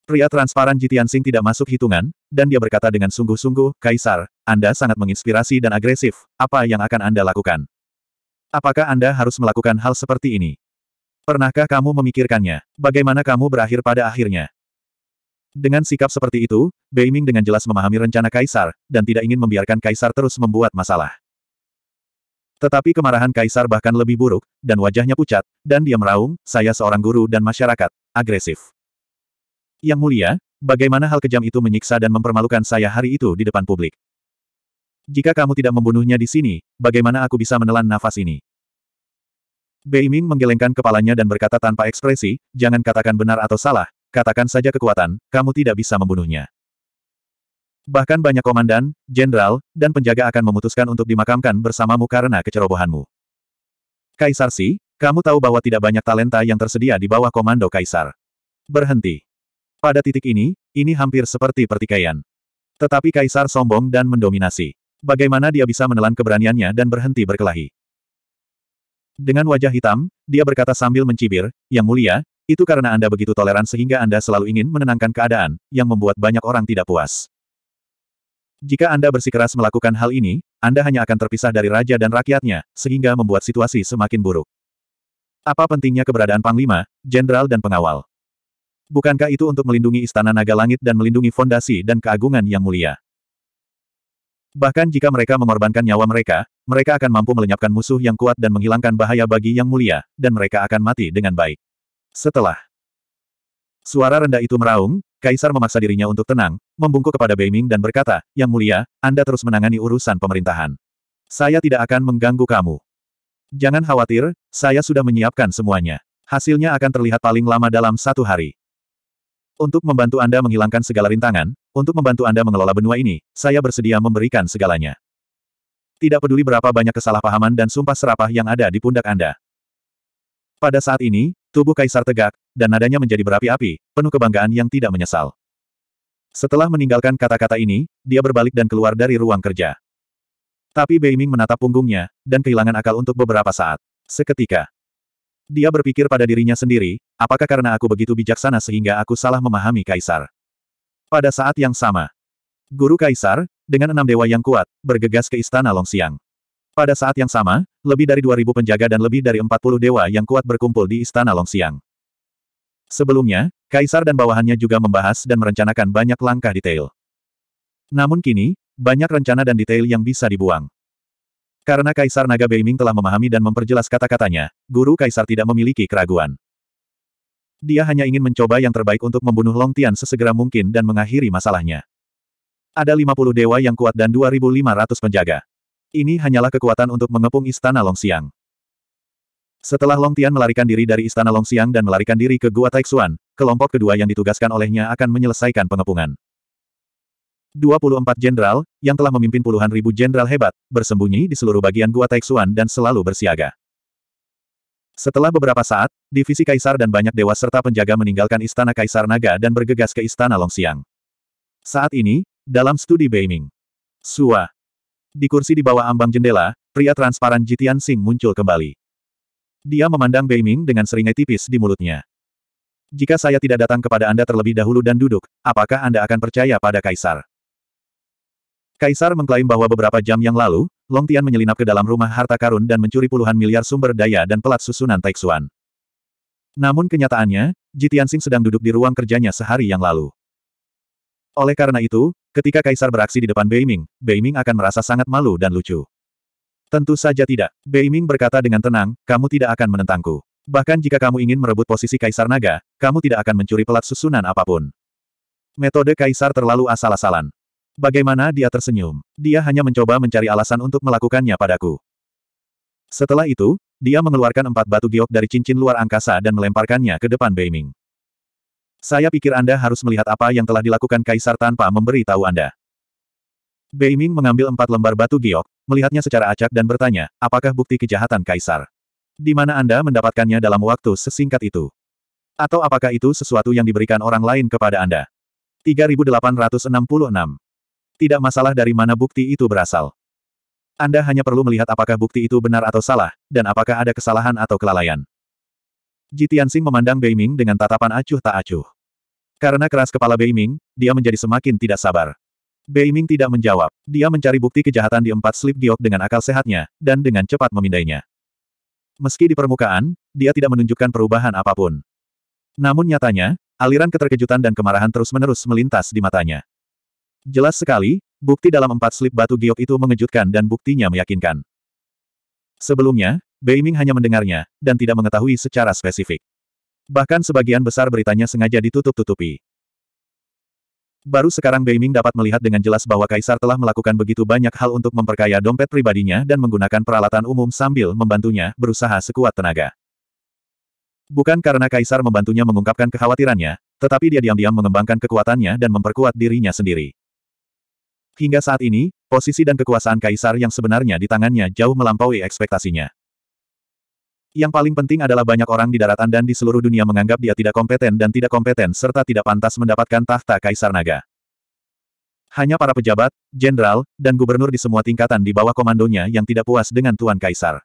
Pria transparan Jitian Sing tidak masuk hitungan, dan dia berkata dengan sungguh-sungguh, Kaisar, Anda sangat menginspirasi dan agresif, apa yang akan Anda lakukan? Apakah Anda harus melakukan hal seperti ini? Pernahkah kamu memikirkannya? Bagaimana kamu berakhir pada akhirnya? Dengan sikap seperti itu, Beiming dengan jelas memahami rencana Kaisar, dan tidak ingin membiarkan Kaisar terus membuat masalah. Tetapi kemarahan Kaisar bahkan lebih buruk, dan wajahnya pucat, dan dia meraung, saya seorang guru dan masyarakat, agresif. Yang mulia, bagaimana hal kejam itu menyiksa dan mempermalukan saya hari itu di depan publik? Jika kamu tidak membunuhnya di sini, bagaimana aku bisa menelan nafas ini? Bei Ming menggelengkan kepalanya dan berkata tanpa ekspresi, jangan katakan benar atau salah, katakan saja kekuatan, kamu tidak bisa membunuhnya. Bahkan banyak komandan, jenderal, dan penjaga akan memutuskan untuk dimakamkan bersamamu karena kecerobohanmu. Kaisar Si, kamu tahu bahwa tidak banyak talenta yang tersedia di bawah komando Kaisar. Berhenti. Pada titik ini, ini hampir seperti pertikaian. Tetapi Kaisar sombong dan mendominasi. Bagaimana dia bisa menelan keberaniannya dan berhenti berkelahi? Dengan wajah hitam, dia berkata sambil mencibir, Yang mulia, itu karena Anda begitu toleran sehingga Anda selalu ingin menenangkan keadaan, yang membuat banyak orang tidak puas. Jika Anda bersikeras melakukan hal ini, Anda hanya akan terpisah dari raja dan rakyatnya, sehingga membuat situasi semakin buruk. Apa pentingnya keberadaan Panglima, Jenderal dan Pengawal? Bukankah itu untuk melindungi istana naga langit dan melindungi fondasi dan keagungan yang mulia? Bahkan jika mereka mengorbankan nyawa mereka, mereka akan mampu melenyapkan musuh yang kuat dan menghilangkan bahaya bagi yang mulia, dan mereka akan mati dengan baik. Setelah suara rendah itu meraung, Kaisar memaksa dirinya untuk tenang, membungkuk kepada Beiming dan berkata, Yang mulia, Anda terus menangani urusan pemerintahan. Saya tidak akan mengganggu kamu. Jangan khawatir, saya sudah menyiapkan semuanya. Hasilnya akan terlihat paling lama dalam satu hari. Untuk membantu Anda menghilangkan segala rintangan, untuk membantu Anda mengelola benua ini, saya bersedia memberikan segalanya. Tidak peduli berapa banyak kesalahpahaman dan sumpah serapah yang ada di pundak Anda. Pada saat ini, tubuh Kaisar tegak, dan nadanya menjadi berapi-api, penuh kebanggaan yang tidak menyesal. Setelah meninggalkan kata-kata ini, dia berbalik dan keluar dari ruang kerja. Tapi Beiming menatap punggungnya, dan kehilangan akal untuk beberapa saat. Seketika, dia berpikir pada dirinya sendiri, apakah karena aku begitu bijaksana sehingga aku salah memahami Kaisar? Pada saat yang sama, Guru Kaisar, dengan enam dewa yang kuat, bergegas ke Istana Longxiang. Pada saat yang sama, lebih dari 2.000 penjaga dan lebih dari 40 dewa yang kuat berkumpul di Istana Longxiang. Sebelumnya, Kaisar dan bawahannya juga membahas dan merencanakan banyak langkah detail. Namun kini, banyak rencana dan detail yang bisa dibuang. Karena Kaisar Naga Beiming telah memahami dan memperjelas kata-katanya, guru Kaisar tidak memiliki keraguan. Dia hanya ingin mencoba yang terbaik untuk membunuh Long Tian sesegera mungkin dan mengakhiri masalahnya. Ada 50 dewa yang kuat dan 2.500 penjaga. Ini hanyalah kekuatan untuk mengepung Istana Long Longxiang. Setelah Long Tian melarikan diri dari Istana Long Longxiang dan melarikan diri ke Gua Taixuan, kelompok kedua yang ditugaskan olehnya akan menyelesaikan pengepungan. 24 jenderal, yang telah memimpin puluhan ribu jenderal hebat, bersembunyi di seluruh bagian gua Taixuan dan selalu bersiaga. Setelah beberapa saat, divisi kaisar dan banyak dewa serta penjaga meninggalkan istana kaisar naga dan bergegas ke istana Longxiang. Saat ini, dalam studi Beiming. Sua. Di kursi di bawah ambang jendela, pria transparan Jitian Sing muncul kembali. Dia memandang Beiming dengan seringai tipis di mulutnya. Jika saya tidak datang kepada Anda terlebih dahulu dan duduk, apakah Anda akan percaya pada Kaisar? Kaisar mengklaim bahwa beberapa jam yang lalu, Long Tian menyelinap ke dalam rumah harta karun dan mencuri puluhan miliar sumber daya dan pelat susunan Taixuan. Namun kenyataannya, Ji Tianxing sedang duduk di ruang kerjanya sehari yang lalu. Oleh karena itu, ketika Kaisar beraksi di depan Beiming, Beiming akan merasa sangat malu dan lucu. Tentu saja tidak. Beiming berkata dengan tenang, kamu tidak akan menentangku. Bahkan jika kamu ingin merebut posisi Kaisar Naga, kamu tidak akan mencuri pelat susunan apapun. Metode Kaisar terlalu asal-asalan. Bagaimana dia tersenyum? Dia hanya mencoba mencari alasan untuk melakukannya padaku. Setelah itu, dia mengeluarkan empat batu giok dari cincin luar angkasa dan melemparkannya ke depan Beiming. Saya pikir Anda harus melihat apa yang telah dilakukan Kaisar tanpa memberi tahu Anda. Beiming mengambil empat lembar batu giok, melihatnya secara acak dan bertanya, apakah bukti kejahatan Kaisar? Di mana Anda mendapatkannya dalam waktu sesingkat itu? Atau apakah itu sesuatu yang diberikan orang lain kepada Anda? 3866 tidak masalah dari mana bukti itu berasal. Anda hanya perlu melihat apakah bukti itu benar atau salah, dan apakah ada kesalahan atau kelalaian. Jitiansing memandang Beiming dengan tatapan acuh tak acuh. Karena keras kepala Beiming, dia menjadi semakin tidak sabar. Beiming tidak menjawab. Dia mencari bukti kejahatan di empat slip giok dengan akal sehatnya, dan dengan cepat memindainya. Meski di permukaan, dia tidak menunjukkan perubahan apapun. Namun nyatanya, aliran keterkejutan dan kemarahan terus-menerus melintas di matanya. Jelas sekali, bukti dalam empat slip batu giok itu mengejutkan dan buktinya meyakinkan. Sebelumnya, Beiming hanya mendengarnya, dan tidak mengetahui secara spesifik. Bahkan sebagian besar beritanya sengaja ditutup-tutupi. Baru sekarang Beiming dapat melihat dengan jelas bahwa Kaisar telah melakukan begitu banyak hal untuk memperkaya dompet pribadinya dan menggunakan peralatan umum sambil membantunya berusaha sekuat tenaga. Bukan karena Kaisar membantunya mengungkapkan kekhawatirannya, tetapi dia diam-diam mengembangkan kekuatannya dan memperkuat dirinya sendiri. Hingga saat ini, posisi dan kekuasaan kaisar yang sebenarnya di tangannya jauh melampaui ekspektasinya. Yang paling penting adalah banyak orang di daratan dan di seluruh dunia menganggap dia tidak kompeten dan tidak kompeten serta tidak pantas mendapatkan tahta kaisar naga. Hanya para pejabat, jenderal, dan gubernur di semua tingkatan di bawah komandonya yang tidak puas dengan Tuan Kaisar.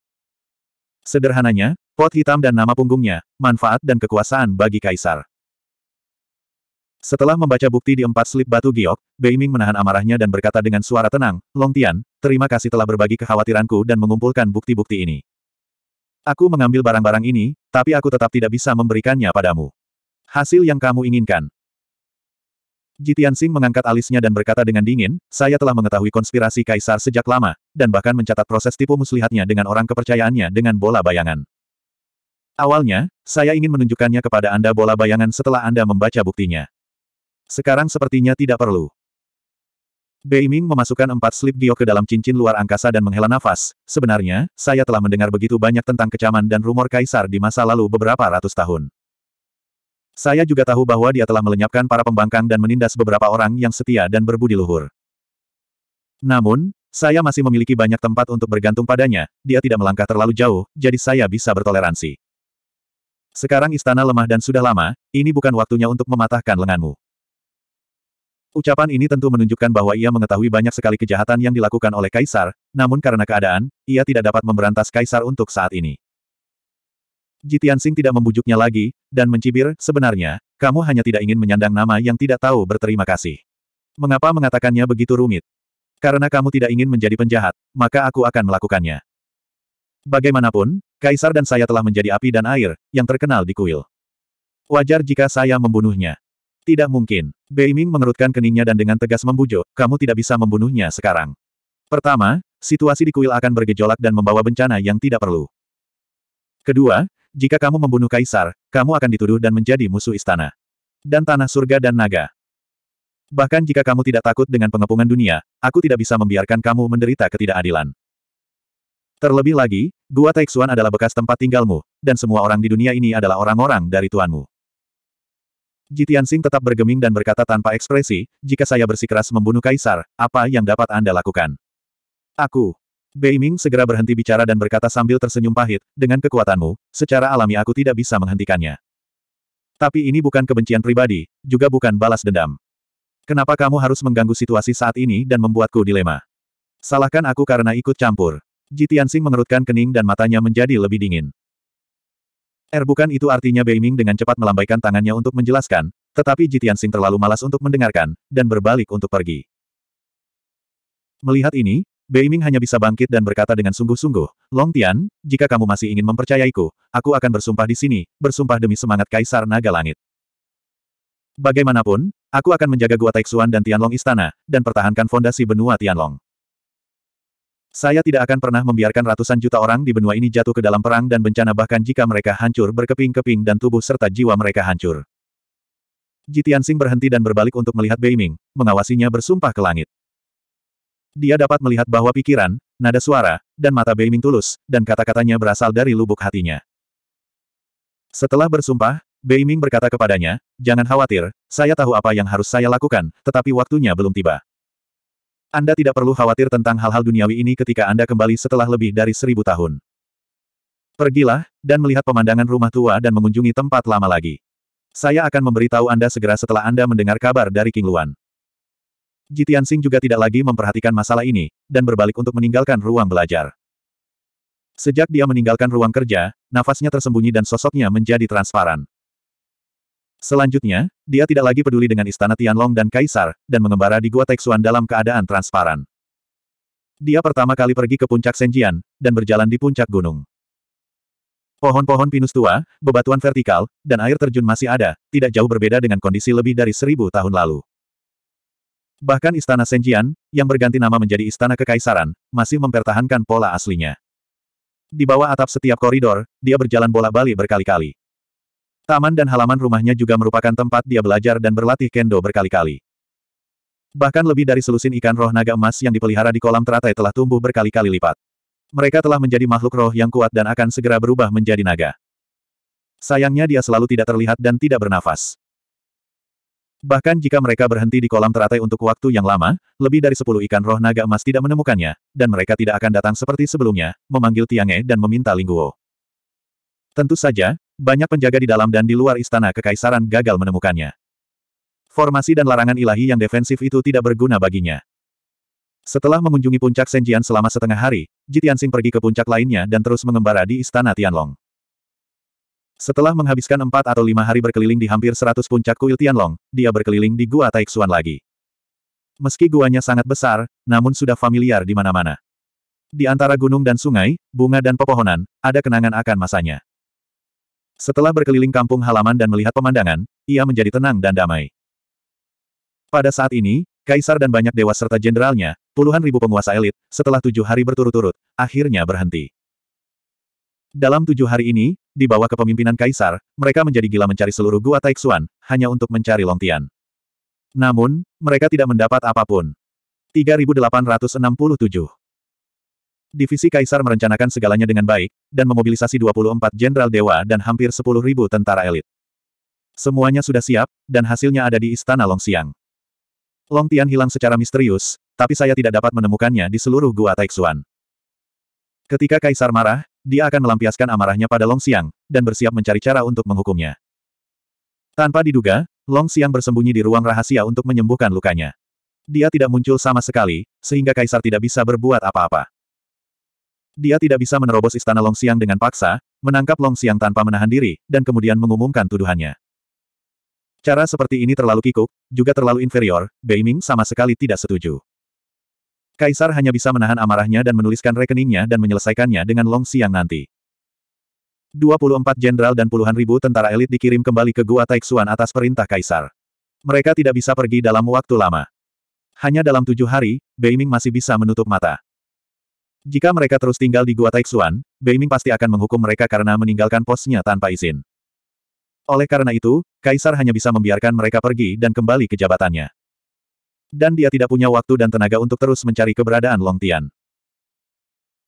Sederhananya, pot hitam dan nama punggungnya, manfaat dan kekuasaan bagi Kaisar. Setelah membaca bukti di empat slip batu giok, Beiming menahan amarahnya dan berkata dengan suara tenang, Long Tian, terima kasih telah berbagi kekhawatiranku dan mengumpulkan bukti-bukti ini. Aku mengambil barang-barang ini, tapi aku tetap tidak bisa memberikannya padamu. Hasil yang kamu inginkan. Jitian Sing mengangkat alisnya dan berkata dengan dingin, saya telah mengetahui konspirasi kaisar sejak lama, dan bahkan mencatat proses tipu muslihatnya dengan orang kepercayaannya dengan bola bayangan. Awalnya, saya ingin menunjukkannya kepada Anda bola bayangan setelah Anda membaca buktinya. Sekarang sepertinya tidak perlu. Beiming memasukkan empat slip Dio ke dalam cincin luar angkasa dan menghela nafas. Sebenarnya, saya telah mendengar begitu banyak tentang kecaman dan rumor kaisar di masa lalu beberapa ratus tahun. Saya juga tahu bahwa dia telah melenyapkan para pembangkang dan menindas beberapa orang yang setia dan berbudi luhur. Namun, saya masih memiliki banyak tempat untuk bergantung padanya, dia tidak melangkah terlalu jauh, jadi saya bisa bertoleransi. Sekarang istana lemah dan sudah lama, ini bukan waktunya untuk mematahkan lenganmu. Ucapan ini tentu menunjukkan bahwa ia mengetahui banyak sekali kejahatan yang dilakukan oleh Kaisar, namun karena keadaan, ia tidak dapat memberantas Kaisar untuk saat ini. Jitian Sing tidak membujuknya lagi, dan mencibir, sebenarnya, kamu hanya tidak ingin menyandang nama yang tidak tahu berterima kasih. Mengapa mengatakannya begitu rumit? Karena kamu tidak ingin menjadi penjahat, maka aku akan melakukannya. Bagaimanapun, Kaisar dan saya telah menjadi api dan air, yang terkenal di kuil. Wajar jika saya membunuhnya. Tidak mungkin. Beiming mengerutkan keningnya dan dengan tegas membujuk, kamu tidak bisa membunuhnya sekarang. Pertama, situasi di kuil akan bergejolak dan membawa bencana yang tidak perlu. Kedua, jika kamu membunuh kaisar, kamu akan dituduh dan menjadi musuh istana. Dan tanah surga dan naga. Bahkan jika kamu tidak takut dengan pengepungan dunia, aku tidak bisa membiarkan kamu menderita ketidakadilan. Terlebih lagi, Gua Taixuan adalah bekas tempat tinggalmu, dan semua orang di dunia ini adalah orang-orang dari tuanmu. Jitiansing tetap bergeming dan berkata tanpa ekspresi, jika saya bersikeras membunuh kaisar, apa yang dapat Anda lakukan? Aku. Bei Ming, segera berhenti bicara dan berkata sambil tersenyum pahit, dengan kekuatanmu, secara alami aku tidak bisa menghentikannya. Tapi ini bukan kebencian pribadi, juga bukan balas dendam. Kenapa kamu harus mengganggu situasi saat ini dan membuatku dilema? Salahkan aku karena ikut campur. Jitiansing mengerutkan kening dan matanya menjadi lebih dingin. Er bukan itu artinya Beiming dengan cepat melambaikan tangannya untuk menjelaskan, tetapi Jitian Sing terlalu malas untuk mendengarkan, dan berbalik untuk pergi. Melihat ini, Beiming hanya bisa bangkit dan berkata dengan sungguh-sungguh, Long Tian, jika kamu masih ingin mempercayaiku, aku akan bersumpah di sini, bersumpah demi semangat Kaisar Naga Langit. Bagaimanapun, aku akan menjaga Gua Taixuan dan Tianlong Istana, dan pertahankan fondasi benua Tianlong. Saya tidak akan pernah membiarkan ratusan juta orang di benua ini jatuh ke dalam perang dan bencana bahkan jika mereka hancur berkeping-keping dan tubuh serta jiwa mereka hancur. Jitian Sing berhenti dan berbalik untuk melihat Beiming, mengawasinya bersumpah ke langit. Dia dapat melihat bahwa pikiran, nada suara, dan mata Beiming tulus, dan kata-katanya berasal dari lubuk hatinya. Setelah bersumpah, Beiming berkata kepadanya, Jangan khawatir, saya tahu apa yang harus saya lakukan, tetapi waktunya belum tiba. Anda tidak perlu khawatir tentang hal-hal duniawi ini ketika Anda kembali setelah lebih dari seribu tahun. Pergilah, dan melihat pemandangan rumah tua dan mengunjungi tempat lama lagi. Saya akan memberitahu Anda segera setelah Anda mendengar kabar dari King Luan. Jitian Singh juga tidak lagi memperhatikan masalah ini, dan berbalik untuk meninggalkan ruang belajar. Sejak dia meninggalkan ruang kerja, nafasnya tersembunyi dan sosoknya menjadi transparan. Selanjutnya, dia tidak lagi peduli dengan istana Tianlong dan Kaisar, dan mengembara di Gua Taixuan dalam keadaan transparan. Dia pertama kali pergi ke puncak Senjian, dan berjalan di puncak gunung. Pohon-pohon pinus tua, bebatuan vertikal, dan air terjun masih ada, tidak jauh berbeda dengan kondisi lebih dari seribu tahun lalu. Bahkan istana Senjian, yang berganti nama menjadi istana kekaisaran, masih mempertahankan pola aslinya. Di bawah atap setiap koridor, dia berjalan bola-balik berkali-kali. Taman dan halaman rumahnya juga merupakan tempat dia belajar dan berlatih kendo berkali-kali. Bahkan lebih dari selusin ikan roh naga emas yang dipelihara di kolam teratai telah tumbuh berkali-kali lipat. Mereka telah menjadi makhluk roh yang kuat dan akan segera berubah menjadi naga. Sayangnya dia selalu tidak terlihat dan tidak bernafas. Bahkan jika mereka berhenti di kolam teratai untuk waktu yang lama, lebih dari sepuluh ikan roh naga emas tidak menemukannya, dan mereka tidak akan datang seperti sebelumnya, memanggil Tiange dan meminta Lingguo. Tentu saja, banyak penjaga di dalam dan di luar istana kekaisaran gagal menemukannya. Formasi dan larangan ilahi yang defensif itu tidak berguna baginya. Setelah mengunjungi puncak Senjian selama setengah hari, Jitiansing pergi ke puncak lainnya dan terus mengembara di istana Tianlong. Setelah menghabiskan empat atau lima hari berkeliling di hampir seratus puncak kuil Tianlong, dia berkeliling di Gua Taixuan lagi. Meski guanya sangat besar, namun sudah familiar di mana-mana. Di antara gunung dan sungai, bunga dan pepohonan, ada kenangan akan masanya. Setelah berkeliling kampung halaman dan melihat pemandangan, ia menjadi tenang dan damai. Pada saat ini, Kaisar dan banyak dewa serta jenderalnya, puluhan ribu penguasa elit, setelah tujuh hari berturut-turut, akhirnya berhenti. Dalam tujuh hari ini, di bawah kepemimpinan Kaisar, mereka menjadi gila mencari seluruh gua Taixuan, hanya untuk mencari Longtian. Namun, mereka tidak mendapat apapun. 3867 divisi Kaisar merencanakan segalanya dengan baik, dan memobilisasi 24 jenderal dewa dan hampir 10.000 tentara elit. Semuanya sudah siap, dan hasilnya ada di Istana Longxiang. Long Tian hilang secara misterius, tapi saya tidak dapat menemukannya di seluruh gua Taixuan. Ketika Kaisar marah, dia akan melampiaskan amarahnya pada Long Xiang, dan bersiap mencari cara untuk menghukumnya. Tanpa diduga, Long Xiang bersembunyi di ruang rahasia untuk menyembuhkan lukanya. Dia tidak muncul sama sekali, sehingga Kaisar tidak bisa berbuat apa-apa. Dia tidak bisa menerobos istana Longxiang dengan paksa, menangkap Longxiang tanpa menahan diri, dan kemudian mengumumkan tuduhannya. Cara seperti ini terlalu kikuk, juga terlalu inferior, Beiming sama sekali tidak setuju. Kaisar hanya bisa menahan amarahnya dan menuliskan rekeningnya dan menyelesaikannya dengan Longxiang nanti. 24 jenderal dan puluhan ribu tentara elit dikirim kembali ke Gua Taixuan atas perintah Kaisar. Mereka tidak bisa pergi dalam waktu lama. Hanya dalam tujuh hari, Beiming masih bisa menutup mata. Jika mereka terus tinggal di Gua Taixuan, Beiming pasti akan menghukum mereka karena meninggalkan posnya tanpa izin. Oleh karena itu, Kaisar hanya bisa membiarkan mereka pergi dan kembali ke jabatannya. Dan dia tidak punya waktu dan tenaga untuk terus mencari keberadaan Long Tian.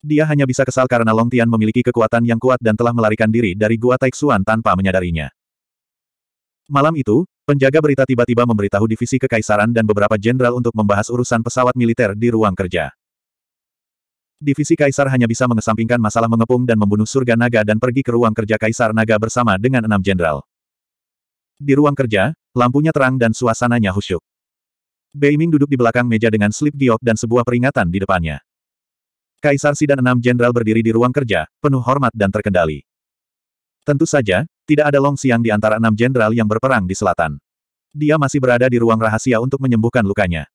Dia hanya bisa kesal karena Long Tian memiliki kekuatan yang kuat dan telah melarikan diri dari Gua Taixuan tanpa menyadarinya. Malam itu, penjaga berita tiba-tiba memberitahu divisi kekaisaran dan beberapa jenderal untuk membahas urusan pesawat militer di ruang kerja. Divisi Kaisar hanya bisa mengesampingkan masalah mengepung dan membunuh surga naga dan pergi ke ruang kerja Kaisar Naga bersama dengan enam jenderal. Di ruang kerja, lampunya terang dan suasananya husyuk. Beiming duduk di belakang meja dengan slip giok dan sebuah peringatan di depannya. Kaisar Si dan enam jenderal berdiri di ruang kerja, penuh hormat dan terkendali. Tentu saja, tidak ada long siang di antara enam jenderal yang berperang di selatan. Dia masih berada di ruang rahasia untuk menyembuhkan lukanya.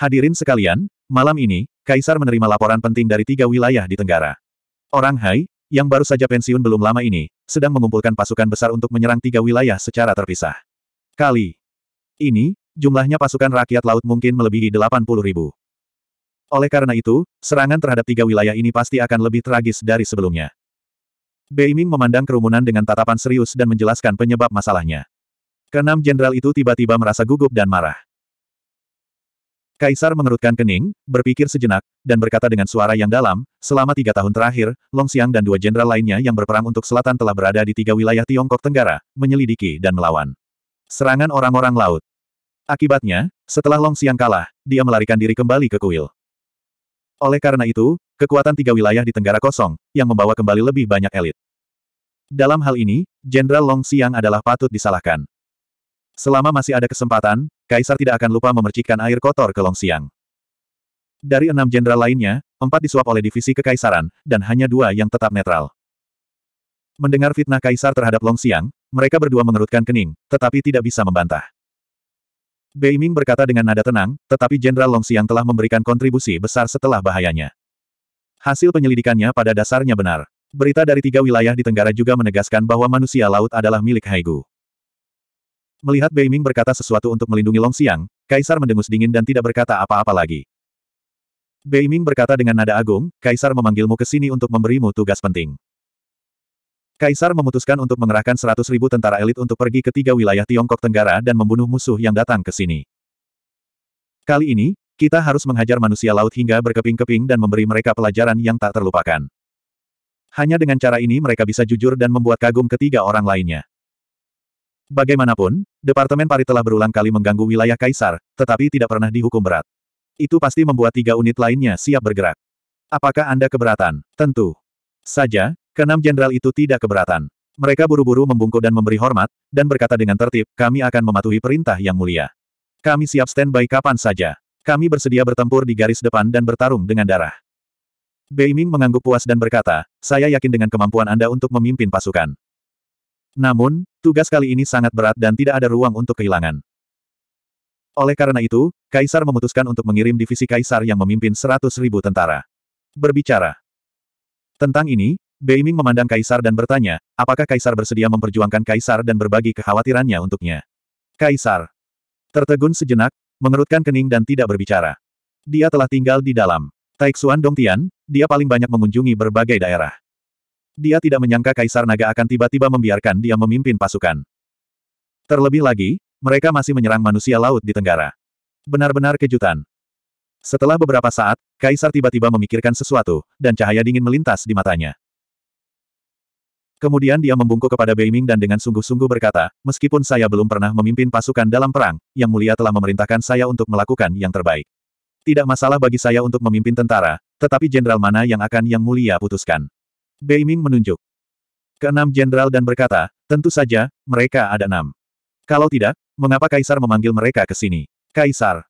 Hadirin sekalian, malam ini, Kaisar menerima laporan penting dari tiga wilayah di Tenggara. Orang Hai, yang baru saja pensiun belum lama ini, sedang mengumpulkan pasukan besar untuk menyerang tiga wilayah secara terpisah. Kali ini, jumlahnya pasukan rakyat laut mungkin melebihi 80 ribu. Oleh karena itu, serangan terhadap tiga wilayah ini pasti akan lebih tragis dari sebelumnya. Beiming memandang kerumunan dengan tatapan serius dan menjelaskan penyebab masalahnya. Kenam jenderal itu tiba-tiba merasa gugup dan marah. Kaisar mengerutkan kening, berpikir sejenak, dan berkata dengan suara yang dalam, selama tiga tahun terakhir, Long Xiang dan dua jenderal lainnya yang berperang untuk selatan telah berada di tiga wilayah Tiongkok Tenggara, menyelidiki dan melawan. Serangan orang-orang laut. Akibatnya, setelah Long Xiang kalah, dia melarikan diri kembali ke kuil. Oleh karena itu, kekuatan tiga wilayah di Tenggara kosong, yang membawa kembali lebih banyak elit. Dalam hal ini, Jenderal Long Xiang adalah patut disalahkan. Selama masih ada kesempatan, Kaisar tidak akan lupa memercikkan air kotor ke Longxiang. Dari enam jenderal lainnya, empat disuap oleh divisi kekaisaran, dan hanya dua yang tetap netral. Mendengar fitnah kaisar terhadap Longxiang, mereka berdua mengerutkan kening, tetapi tidak bisa membantah. Beiming berkata dengan nada tenang, tetapi Jenderal Longxiang telah memberikan kontribusi besar setelah bahayanya. Hasil penyelidikannya pada dasarnya benar. Berita dari tiga wilayah di Tenggara juga menegaskan bahwa manusia laut adalah milik Haigu. Melihat Beiming berkata sesuatu untuk melindungi Long Xiang, Kaisar mendengus dingin dan tidak berkata apa-apa lagi. Beiming berkata dengan nada agung, Kaisar memanggilmu ke sini untuk memberimu tugas penting. Kaisar memutuskan untuk mengerahkan seratus ribu tentara elit untuk pergi ke tiga wilayah Tiongkok Tenggara dan membunuh musuh yang datang ke sini. Kali ini, kita harus menghajar manusia laut hingga berkeping-keping dan memberi mereka pelajaran yang tak terlupakan. Hanya dengan cara ini mereka bisa jujur dan membuat kagum ketiga orang lainnya. Bagaimanapun, Departemen Pari telah berulang kali mengganggu wilayah Kaisar, tetapi tidak pernah dihukum berat. Itu pasti membuat tiga unit lainnya siap bergerak. Apakah Anda keberatan? Tentu. Saja, keenam jenderal itu tidak keberatan. Mereka buru-buru membungkuk dan memberi hormat, dan berkata dengan tertib, kami akan mematuhi perintah yang mulia. Kami siap standby kapan saja. Kami bersedia bertempur di garis depan dan bertarung dengan darah. Beiming mengangguk puas dan berkata, saya yakin dengan kemampuan Anda untuk memimpin pasukan. Namun, tugas kali ini sangat berat dan tidak ada ruang untuk kehilangan. Oleh karena itu, Kaisar memutuskan untuk mengirim divisi Kaisar yang memimpin seratus ribu tentara. Berbicara tentang ini, Beiming memandang Kaisar dan bertanya, apakah Kaisar bersedia memperjuangkan Kaisar dan berbagi kekhawatirannya untuknya. Kaisar tertegun sejenak, mengerutkan kening dan tidak berbicara. Dia telah tinggal di dalam Taixuan Dongtian, dia paling banyak mengunjungi berbagai daerah. Dia tidak menyangka Kaisar Naga akan tiba-tiba membiarkan dia memimpin pasukan. Terlebih lagi, mereka masih menyerang manusia laut di Tenggara. Benar-benar kejutan. Setelah beberapa saat, Kaisar tiba-tiba memikirkan sesuatu, dan cahaya dingin melintas di matanya. Kemudian dia membungkuk kepada Beiming dan dengan sungguh-sungguh berkata, meskipun saya belum pernah memimpin pasukan dalam perang, Yang Mulia telah memerintahkan saya untuk melakukan yang terbaik. Tidak masalah bagi saya untuk memimpin tentara, tetapi jenderal mana yang akan Yang Mulia putuskan. Beiming menunjuk. Keenam jenderal dan berkata, tentu saja, mereka ada enam. Kalau tidak, mengapa Kaisar memanggil mereka ke sini? Kaisar.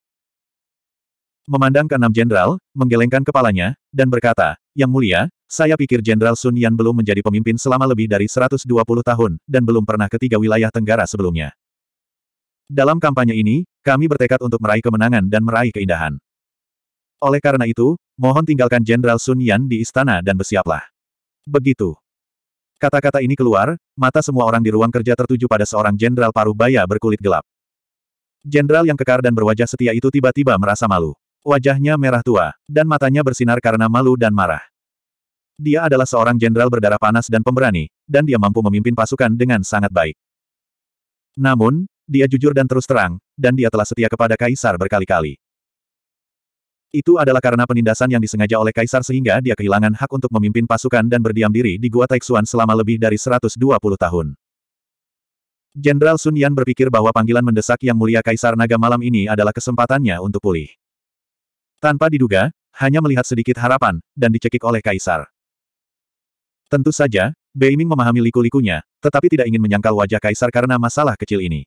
Memandang keenam jenderal, menggelengkan kepalanya, dan berkata, Yang mulia, saya pikir Jenderal Sun Yan belum menjadi pemimpin selama lebih dari 120 tahun, dan belum pernah ke tiga wilayah Tenggara sebelumnya. Dalam kampanye ini, kami bertekad untuk meraih kemenangan dan meraih keindahan. Oleh karena itu, mohon tinggalkan Jenderal Sun Yan di istana dan bersiaplah. Begitu. Kata-kata ini keluar, mata semua orang di ruang kerja tertuju pada seorang jenderal paruh baya berkulit gelap. Jenderal yang kekar dan berwajah setia itu tiba-tiba merasa malu. Wajahnya merah tua, dan matanya bersinar karena malu dan marah. Dia adalah seorang jenderal berdarah panas dan pemberani, dan dia mampu memimpin pasukan dengan sangat baik. Namun, dia jujur dan terus terang, dan dia telah setia kepada Kaisar berkali-kali. Itu adalah karena penindasan yang disengaja oleh kaisar sehingga dia kehilangan hak untuk memimpin pasukan dan berdiam diri di Gua Taixuan selama lebih dari 120 tahun. Jenderal Sun Yan berpikir bahwa panggilan mendesak yang mulia kaisar naga malam ini adalah kesempatannya untuk pulih. Tanpa diduga, hanya melihat sedikit harapan, dan dicekik oleh kaisar. Tentu saja, Beiming memahami liku-likunya, tetapi tidak ingin menyangkal wajah kaisar karena masalah kecil ini.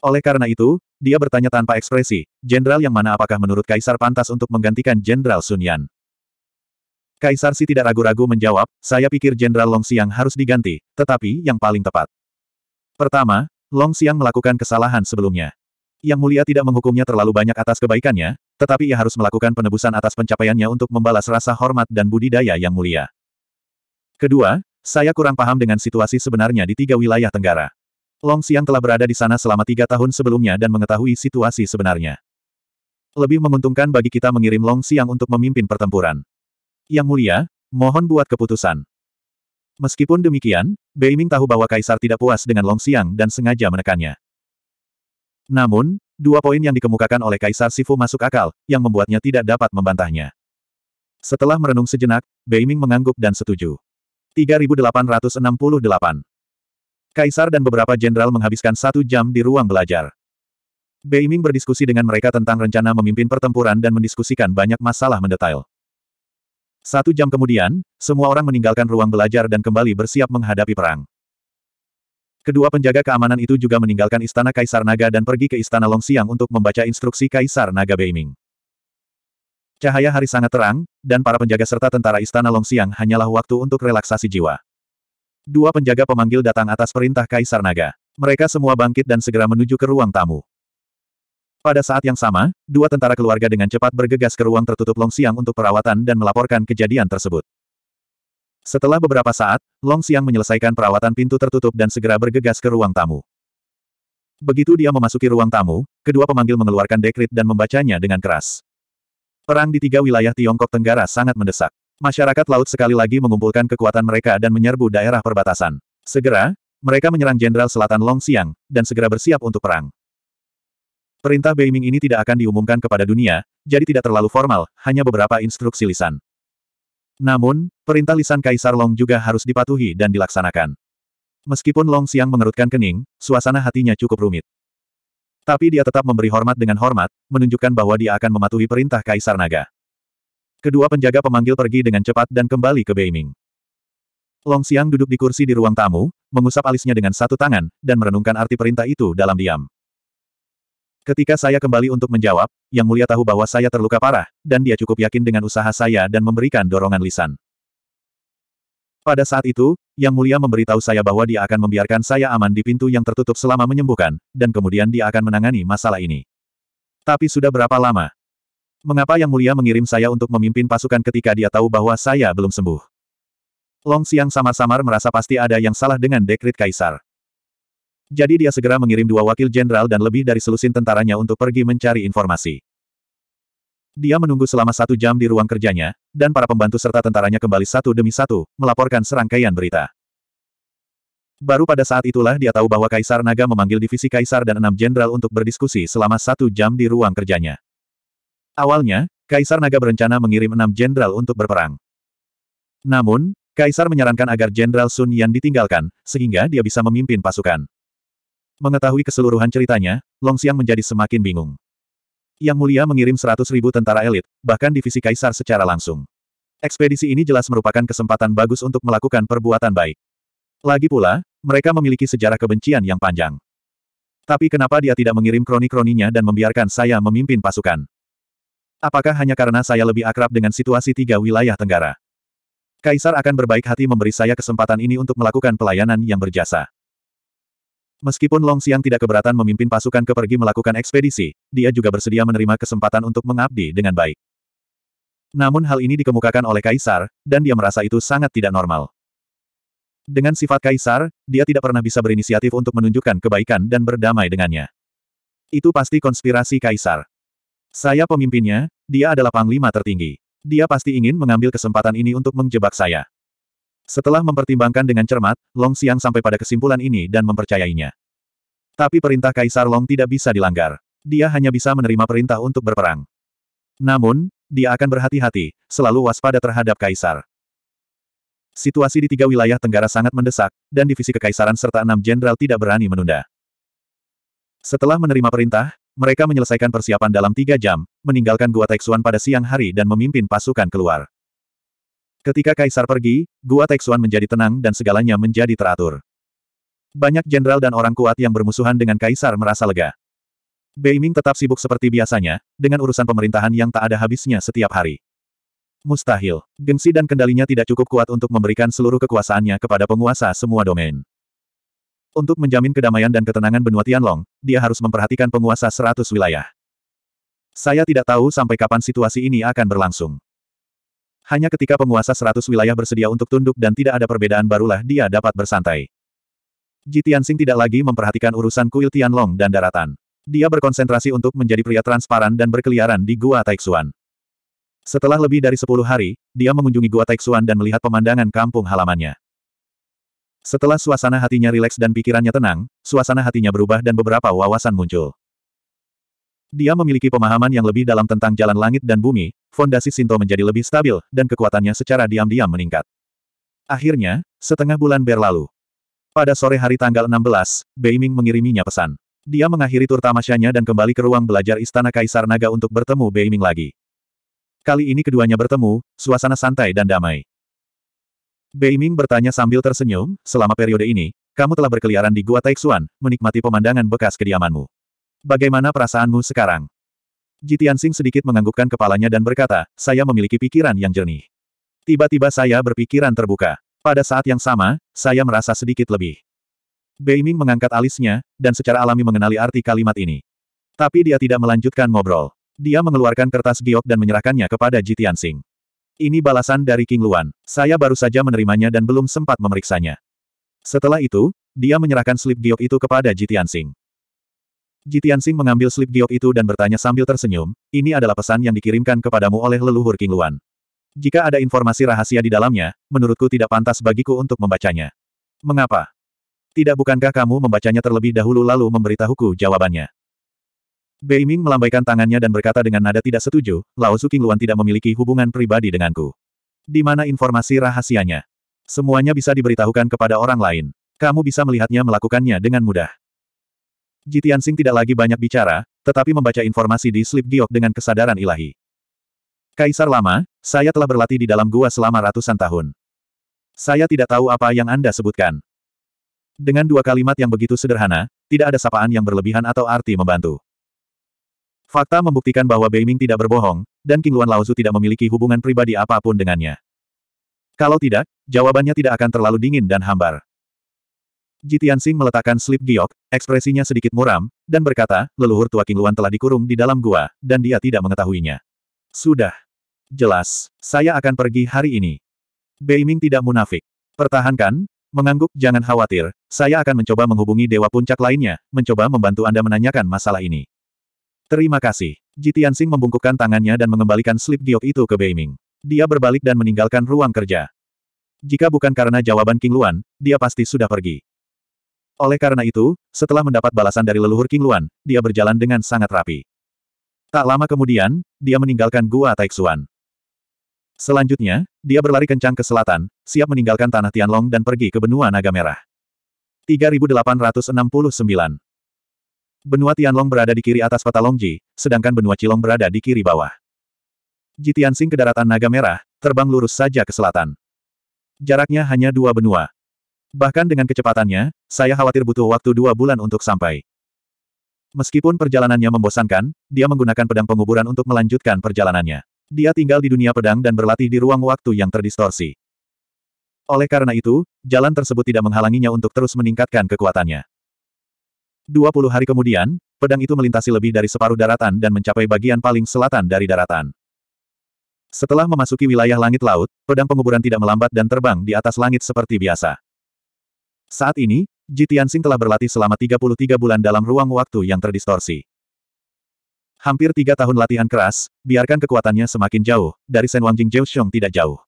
Oleh karena itu, dia bertanya tanpa ekspresi, jenderal yang mana apakah menurut Kaisar pantas untuk menggantikan Jenderal Sun Yan? Kaisar Si tidak ragu-ragu menjawab, saya pikir Jenderal Long Xiang harus diganti, tetapi yang paling tepat. Pertama, Long Xiang melakukan kesalahan sebelumnya. Yang mulia tidak menghukumnya terlalu banyak atas kebaikannya, tetapi ia harus melakukan penebusan atas pencapaiannya untuk membalas rasa hormat dan budidaya yang mulia. Kedua, saya kurang paham dengan situasi sebenarnya di tiga wilayah Tenggara. Long Xiang telah berada di sana selama tiga tahun sebelumnya dan mengetahui situasi sebenarnya. Lebih menguntungkan bagi kita mengirim Long Xiang untuk memimpin pertempuran. Yang mulia, mohon buat keputusan. Meskipun demikian, Beiming tahu bahwa Kaisar tidak puas dengan Long Xiang dan sengaja menekannya. Namun, dua poin yang dikemukakan oleh Kaisar Sifu masuk akal, yang membuatnya tidak dapat membantahnya. Setelah merenung sejenak, Beiming mengangguk dan setuju. 3868 Kaisar dan beberapa jenderal menghabiskan satu jam di ruang belajar. Beiming berdiskusi dengan mereka tentang rencana memimpin pertempuran dan mendiskusikan banyak masalah mendetail. Satu jam kemudian, semua orang meninggalkan ruang belajar dan kembali bersiap menghadapi perang. Kedua penjaga keamanan itu juga meninggalkan Istana Kaisar Naga dan pergi ke Istana Longxiang untuk membaca instruksi Kaisar Naga Beiming. Cahaya hari sangat terang, dan para penjaga serta tentara Istana Longxiang hanyalah waktu untuk relaksasi jiwa. Dua penjaga pemanggil datang atas perintah Kaisar Naga. Mereka semua bangkit dan segera menuju ke ruang tamu. Pada saat yang sama, dua tentara keluarga dengan cepat bergegas ke ruang tertutup Long Siang untuk perawatan dan melaporkan kejadian tersebut. Setelah beberapa saat, Long Siang menyelesaikan perawatan pintu tertutup dan segera bergegas ke ruang tamu. Begitu dia memasuki ruang tamu, kedua pemanggil mengeluarkan dekrit dan membacanya dengan keras. Perang di tiga wilayah Tiongkok Tenggara sangat mendesak. Masyarakat laut sekali lagi mengumpulkan kekuatan mereka dan menyerbu daerah perbatasan. Segera, mereka menyerang Jenderal Selatan Long Siang, dan segera bersiap untuk perang. Perintah Beiming ini tidak akan diumumkan kepada dunia, jadi tidak terlalu formal, hanya beberapa instruksi lisan. Namun, perintah lisan Kaisar Long juga harus dipatuhi dan dilaksanakan. Meskipun Long Siang mengerutkan kening, suasana hatinya cukup rumit. Tapi dia tetap memberi hormat dengan hormat, menunjukkan bahwa dia akan mematuhi perintah Kaisar Naga. Kedua penjaga pemanggil pergi dengan cepat dan kembali ke Beiming. Long Xiang duduk di kursi di ruang tamu, mengusap alisnya dengan satu tangan, dan merenungkan arti perintah itu dalam diam. Ketika saya kembali untuk menjawab, Yang Mulia tahu bahwa saya terluka parah, dan dia cukup yakin dengan usaha saya dan memberikan dorongan lisan. Pada saat itu, Yang Mulia memberitahu saya bahwa dia akan membiarkan saya aman di pintu yang tertutup selama menyembuhkan, dan kemudian dia akan menangani masalah ini. Tapi sudah berapa lama? Mengapa Yang Mulia mengirim saya untuk memimpin pasukan ketika dia tahu bahwa saya belum sembuh? Long Xiang samar-samar merasa pasti ada yang salah dengan dekrit kaisar. Jadi dia segera mengirim dua wakil jenderal dan lebih dari selusin tentaranya untuk pergi mencari informasi. Dia menunggu selama satu jam di ruang kerjanya, dan para pembantu serta tentaranya kembali satu demi satu, melaporkan serangkaian berita. Baru pada saat itulah dia tahu bahwa Kaisar Naga memanggil divisi Kaisar dan enam jenderal untuk berdiskusi selama satu jam di ruang kerjanya. Awalnya, Kaisar Naga berencana mengirim enam jenderal untuk berperang. Namun, Kaisar menyarankan agar Jenderal Sun Yan ditinggalkan, sehingga dia bisa memimpin pasukan. Mengetahui keseluruhan ceritanya, Long Xiang menjadi semakin bingung. Yang Mulia mengirim seratus ribu tentara elit, bahkan divisi Kaisar secara langsung. Ekspedisi ini jelas merupakan kesempatan bagus untuk melakukan perbuatan baik. Lagi pula, mereka memiliki sejarah kebencian yang panjang. Tapi kenapa dia tidak mengirim kroni-kroninya dan membiarkan saya memimpin pasukan? Apakah hanya karena saya lebih akrab dengan situasi tiga wilayah Tenggara? Kaisar akan berbaik hati memberi saya kesempatan ini untuk melakukan pelayanan yang berjasa. Meskipun Long Xiang tidak keberatan memimpin pasukan kepergi melakukan ekspedisi, dia juga bersedia menerima kesempatan untuk mengabdi dengan baik. Namun hal ini dikemukakan oleh Kaisar, dan dia merasa itu sangat tidak normal. Dengan sifat Kaisar, dia tidak pernah bisa berinisiatif untuk menunjukkan kebaikan dan berdamai dengannya. Itu pasti konspirasi Kaisar. Saya pemimpinnya, dia adalah panglima tertinggi. Dia pasti ingin mengambil kesempatan ini untuk menjebak saya. Setelah mempertimbangkan dengan cermat, Long Xiang sampai pada kesimpulan ini dan mempercayainya. Tapi perintah Kaisar Long tidak bisa dilanggar. Dia hanya bisa menerima perintah untuk berperang. Namun, dia akan berhati-hati, selalu waspada terhadap Kaisar. Situasi di tiga wilayah Tenggara sangat mendesak, dan divisi kekaisaran serta enam jenderal tidak berani menunda. Setelah menerima perintah, mereka menyelesaikan persiapan dalam tiga jam, meninggalkan Gua Teksuan pada siang hari dan memimpin pasukan keluar. Ketika Kaisar pergi, Gua Teksuan menjadi tenang dan segalanya menjadi teratur. Banyak jenderal dan orang kuat yang bermusuhan dengan Kaisar merasa lega. Beiming tetap sibuk seperti biasanya, dengan urusan pemerintahan yang tak ada habisnya setiap hari. Mustahil, gengsi dan kendalinya tidak cukup kuat untuk memberikan seluruh kekuasaannya kepada penguasa semua domain. Untuk menjamin kedamaian dan ketenangan benua Tianlong, dia harus memperhatikan penguasa seratus wilayah. Saya tidak tahu sampai kapan situasi ini akan berlangsung. Hanya ketika penguasa seratus wilayah bersedia untuk tunduk dan tidak ada perbedaan barulah dia dapat bersantai. Ji Tianxing tidak lagi memperhatikan urusan kuil Tianlong dan daratan. Dia berkonsentrasi untuk menjadi pria transparan dan berkeliaran di Gua Taixuan. Setelah lebih dari sepuluh hari, dia mengunjungi Gua Taixuan dan melihat pemandangan kampung halamannya. Setelah suasana hatinya rileks dan pikirannya tenang, suasana hatinya berubah dan beberapa wawasan muncul. Dia memiliki pemahaman yang lebih dalam tentang jalan langit dan bumi, fondasi Sinto menjadi lebih stabil, dan kekuatannya secara diam-diam meningkat. Akhirnya, setengah bulan berlalu. Pada sore hari tanggal 16, Beiming mengiriminya pesan. Dia mengakhiri tur tamasyanya dan kembali ke ruang belajar Istana Kaisar Naga untuk bertemu Beiming lagi. Kali ini keduanya bertemu, suasana santai dan damai. Beiming bertanya sambil tersenyum, selama periode ini, kamu telah berkeliaran di Gua Taixuan, menikmati pemandangan bekas kediamanmu. Bagaimana perasaanmu sekarang? Ji Tianxing sedikit menganggukkan kepalanya dan berkata, saya memiliki pikiran yang jernih. Tiba-tiba saya berpikiran terbuka. Pada saat yang sama, saya merasa sedikit lebih. Beiming mengangkat alisnya, dan secara alami mengenali arti kalimat ini. Tapi dia tidak melanjutkan ngobrol. Dia mengeluarkan kertas giok dan menyerahkannya kepada Ji Tianxing. Ini balasan dari King Luan. Saya baru saja menerimanya dan belum sempat memeriksanya. Setelah itu, dia menyerahkan slip giok itu kepada Jitian Sing. Jitian Sing mengambil slip giok itu dan bertanya sambil tersenyum, ini adalah pesan yang dikirimkan kepadamu oleh leluhur King Luan. Jika ada informasi rahasia di dalamnya, menurutku tidak pantas bagiku untuk membacanya. Mengapa? Tidak bukankah kamu membacanya terlebih dahulu lalu memberitahuku jawabannya? Beiming melambaikan tangannya dan berkata dengan nada tidak setuju, Lao Qingluan tidak memiliki hubungan pribadi denganku. Di mana informasi rahasianya? Semuanya bisa diberitahukan kepada orang lain. Kamu bisa melihatnya melakukannya dengan mudah. Jitian Sing tidak lagi banyak bicara, tetapi membaca informasi di slip giok dengan kesadaran ilahi. Kaisar lama, saya telah berlatih di dalam gua selama ratusan tahun. Saya tidak tahu apa yang Anda sebutkan. Dengan dua kalimat yang begitu sederhana, tidak ada sapaan yang berlebihan atau arti membantu. Fakta membuktikan bahwa Beiming tidak berbohong, dan King Qingluan Laozu tidak memiliki hubungan pribadi apapun dengannya. Kalau tidak, jawabannya tidak akan terlalu dingin dan hambar. Tianxing meletakkan slip giok, ekspresinya sedikit muram, dan berkata, leluhur tua King Luan telah dikurung di dalam gua, dan dia tidak mengetahuinya. Sudah. Jelas, saya akan pergi hari ini. Beiming tidak munafik. Pertahankan, mengangguk jangan khawatir, saya akan mencoba menghubungi Dewa Puncak lainnya, mencoba membantu Anda menanyakan masalah ini. Terima kasih. Tianxing membungkukkan tangannya dan mengembalikan slip giok itu ke Beiming. Dia berbalik dan meninggalkan ruang kerja. Jika bukan karena jawaban King Luan, dia pasti sudah pergi. Oleh karena itu, setelah mendapat balasan dari leluhur King Luan, dia berjalan dengan sangat rapi. Tak lama kemudian, dia meninggalkan Gua Taixuan. Selanjutnya, dia berlari kencang ke selatan, siap meninggalkan tanah Tianlong dan pergi ke benua Naga Merah. 3869 Benua Tianlong berada di kiri atas kota Longji, sedangkan benua Cilong berada di kiri bawah. Jitiansing ke daratan naga merah, terbang lurus saja ke selatan. Jaraknya hanya dua benua. Bahkan dengan kecepatannya, saya khawatir butuh waktu dua bulan untuk sampai. Meskipun perjalanannya membosankan, dia menggunakan pedang penguburan untuk melanjutkan perjalanannya. Dia tinggal di dunia pedang dan berlatih di ruang waktu yang terdistorsi. Oleh karena itu, jalan tersebut tidak menghalanginya untuk terus meningkatkan kekuatannya. 20 hari kemudian, pedang itu melintasi lebih dari separuh daratan dan mencapai bagian paling selatan dari daratan. Setelah memasuki wilayah langit laut, pedang penguburan tidak melambat dan terbang di atas langit seperti biasa. Saat ini, Ji Tianxing telah berlatih selama 33 bulan dalam ruang waktu yang terdistorsi. Hampir tiga tahun latihan keras, biarkan kekuatannya semakin jauh, dari Sen Wangjing Zhou tidak jauh.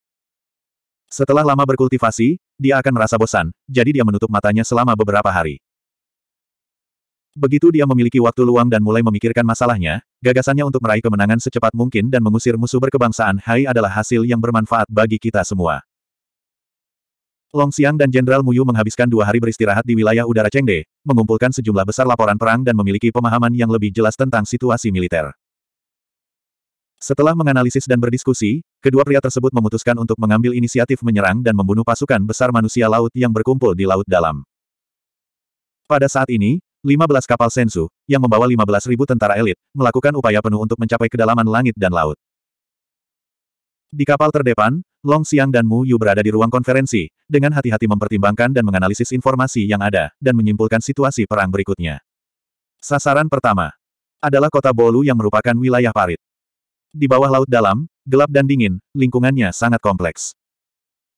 Setelah lama berkultivasi, dia akan merasa bosan, jadi dia menutup matanya selama beberapa hari. Begitu dia memiliki waktu luang dan mulai memikirkan masalahnya, gagasannya untuk meraih kemenangan secepat mungkin dan mengusir musuh berkebangsaan Hai adalah hasil yang bermanfaat bagi kita semua. Long Xiang dan Jenderal Muyu menghabiskan dua hari beristirahat di wilayah udara Chengde, mengumpulkan sejumlah besar laporan perang dan memiliki pemahaman yang lebih jelas tentang situasi militer. Setelah menganalisis dan berdiskusi, kedua pria tersebut memutuskan untuk mengambil inisiatif menyerang dan membunuh pasukan besar manusia laut yang berkumpul di laut dalam. Pada saat ini, 15 kapal Sensu, yang membawa ribu tentara elit, melakukan upaya penuh untuk mencapai kedalaman langit dan laut. Di kapal terdepan, Long Xiang dan Mu Yu berada di ruang konferensi, dengan hati-hati mempertimbangkan dan menganalisis informasi yang ada, dan menyimpulkan situasi perang berikutnya. Sasaran pertama adalah kota Bolu yang merupakan wilayah parit. Di bawah laut dalam, gelap dan dingin, lingkungannya sangat kompleks.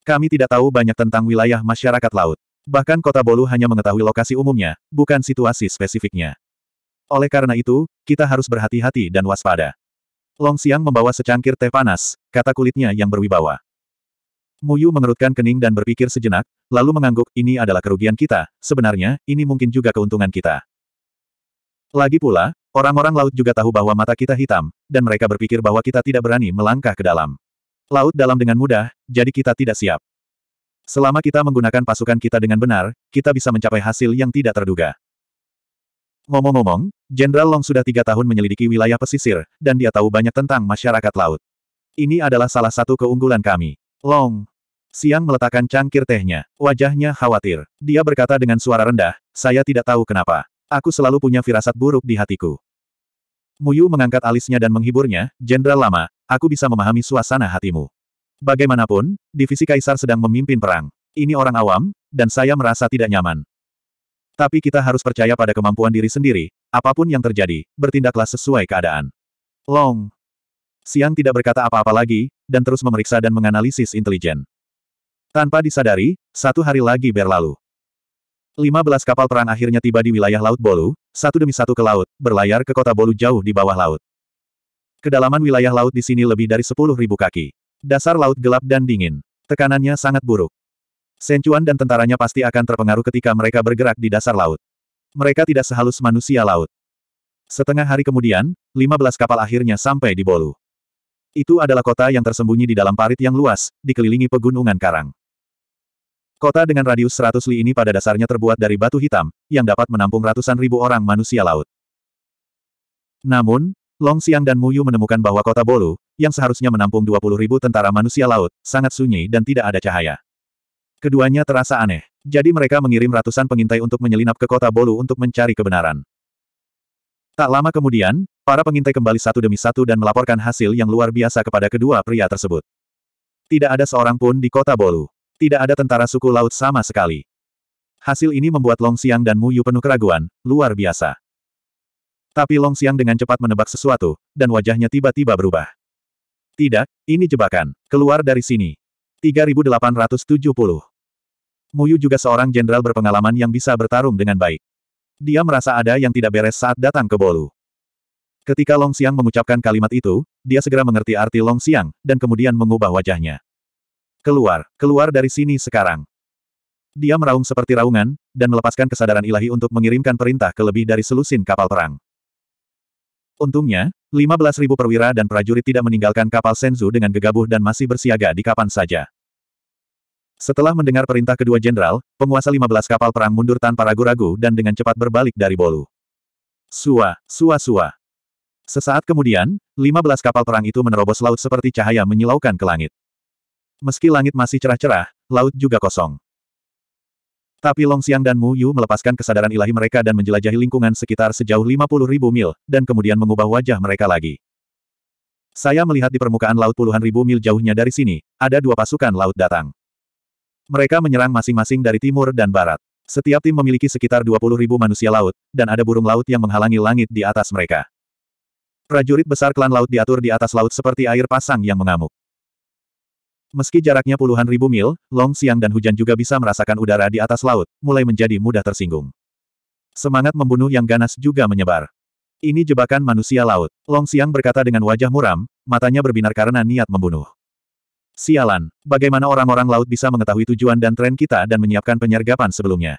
Kami tidak tahu banyak tentang wilayah masyarakat laut. Bahkan kota Bolu hanya mengetahui lokasi umumnya, bukan situasi spesifiknya. Oleh karena itu, kita harus berhati-hati dan waspada. Long Xiang membawa secangkir teh panas, kata kulitnya yang berwibawa. Muyu mengerutkan kening dan berpikir sejenak, lalu mengangguk, ini adalah kerugian kita, sebenarnya, ini mungkin juga keuntungan kita. Lagi pula, orang-orang laut juga tahu bahwa mata kita hitam, dan mereka berpikir bahwa kita tidak berani melangkah ke dalam. Laut dalam dengan mudah, jadi kita tidak siap. Selama kita menggunakan pasukan kita dengan benar, kita bisa mencapai hasil yang tidak terduga. Ngomong-ngomong, Jenderal Long sudah tiga tahun menyelidiki wilayah pesisir, dan dia tahu banyak tentang masyarakat laut. Ini adalah salah satu keunggulan kami. Long. Siang meletakkan cangkir tehnya. Wajahnya khawatir. Dia berkata dengan suara rendah, saya tidak tahu kenapa. Aku selalu punya firasat buruk di hatiku. Muyu mengangkat alisnya dan menghiburnya, Jenderal Lama, aku bisa memahami suasana hatimu. Bagaimanapun, divisi kaisar sedang memimpin perang. Ini orang awam, dan saya merasa tidak nyaman. Tapi kita harus percaya pada kemampuan diri sendiri, apapun yang terjadi, bertindaklah sesuai keadaan. Long. Siang tidak berkata apa-apa lagi, dan terus memeriksa dan menganalisis intelijen. Tanpa disadari, satu hari lagi berlalu. 15 kapal perang akhirnya tiba di wilayah Laut Bolu, satu demi satu ke laut, berlayar ke kota Bolu jauh di bawah laut. Kedalaman wilayah laut di sini lebih dari 10.000 kaki. Dasar laut gelap dan dingin. Tekanannya sangat buruk. Sencuan dan tentaranya pasti akan terpengaruh ketika mereka bergerak di dasar laut. Mereka tidak sehalus manusia laut. Setengah hari kemudian, 15 kapal akhirnya sampai di Bolu. Itu adalah kota yang tersembunyi di dalam parit yang luas, dikelilingi pegunungan karang. Kota dengan radius 100 li ini pada dasarnya terbuat dari batu hitam, yang dapat menampung ratusan ribu orang manusia laut. Namun, Long Xiang dan Mu Yu menemukan bahwa kota Bolu, yang seharusnya menampung 20 ribu tentara manusia laut, sangat sunyi dan tidak ada cahaya. Keduanya terasa aneh. Jadi mereka mengirim ratusan pengintai untuk menyelinap ke kota Bolu untuk mencari kebenaran. Tak lama kemudian, para pengintai kembali satu demi satu dan melaporkan hasil yang luar biasa kepada kedua pria tersebut. Tidak ada seorang pun di kota Bolu. Tidak ada tentara suku laut sama sekali. Hasil ini membuat Long Xiang dan Mu Yu penuh keraguan, luar biasa. Tapi Long Xiang dengan cepat menebak sesuatu, dan wajahnya tiba-tiba berubah. Tidak, ini jebakan. Keluar dari sini. 3870. Muyu juga seorang jenderal berpengalaman yang bisa bertarung dengan baik. Dia merasa ada yang tidak beres saat datang ke Bolu. Ketika Long Xiang mengucapkan kalimat itu, dia segera mengerti arti Long Xiang, dan kemudian mengubah wajahnya. Keluar, keluar dari sini sekarang. Dia meraung seperti raungan, dan melepaskan kesadaran ilahi untuk mengirimkan perintah ke lebih dari selusin kapal perang. Untungnya, 15.000 perwira dan prajurit tidak meninggalkan kapal Senzu dengan gegabah dan masih bersiaga di kapan saja. Setelah mendengar perintah kedua jenderal, penguasa 15 kapal perang mundur tanpa ragu-ragu dan dengan cepat berbalik dari bolu. Sua, sua, sua. Sesaat kemudian, 15 kapal perang itu menerobos laut seperti cahaya menyilaukan ke langit. Meski langit masih cerah-cerah, laut juga kosong. Tapi Long Xiang dan Mu Yu melepaskan kesadaran ilahi mereka dan menjelajahi lingkungan sekitar sejauh 50 ribu mil, dan kemudian mengubah wajah mereka lagi. Saya melihat di permukaan laut puluhan ribu mil jauhnya dari sini, ada dua pasukan laut datang. Mereka menyerang masing-masing dari timur dan barat. Setiap tim memiliki sekitar 20 ribu manusia laut, dan ada burung laut yang menghalangi langit di atas mereka. Prajurit besar klan laut diatur di atas laut seperti air pasang yang mengamuk. Meski jaraknya puluhan ribu mil, Long Siang dan hujan juga bisa merasakan udara di atas laut, mulai menjadi mudah tersinggung. Semangat membunuh yang ganas juga menyebar. Ini jebakan manusia laut. Long Siang berkata dengan wajah muram, matanya berbinar karena niat membunuh. Sialan, bagaimana orang-orang laut bisa mengetahui tujuan dan tren kita dan menyiapkan penyergapan sebelumnya.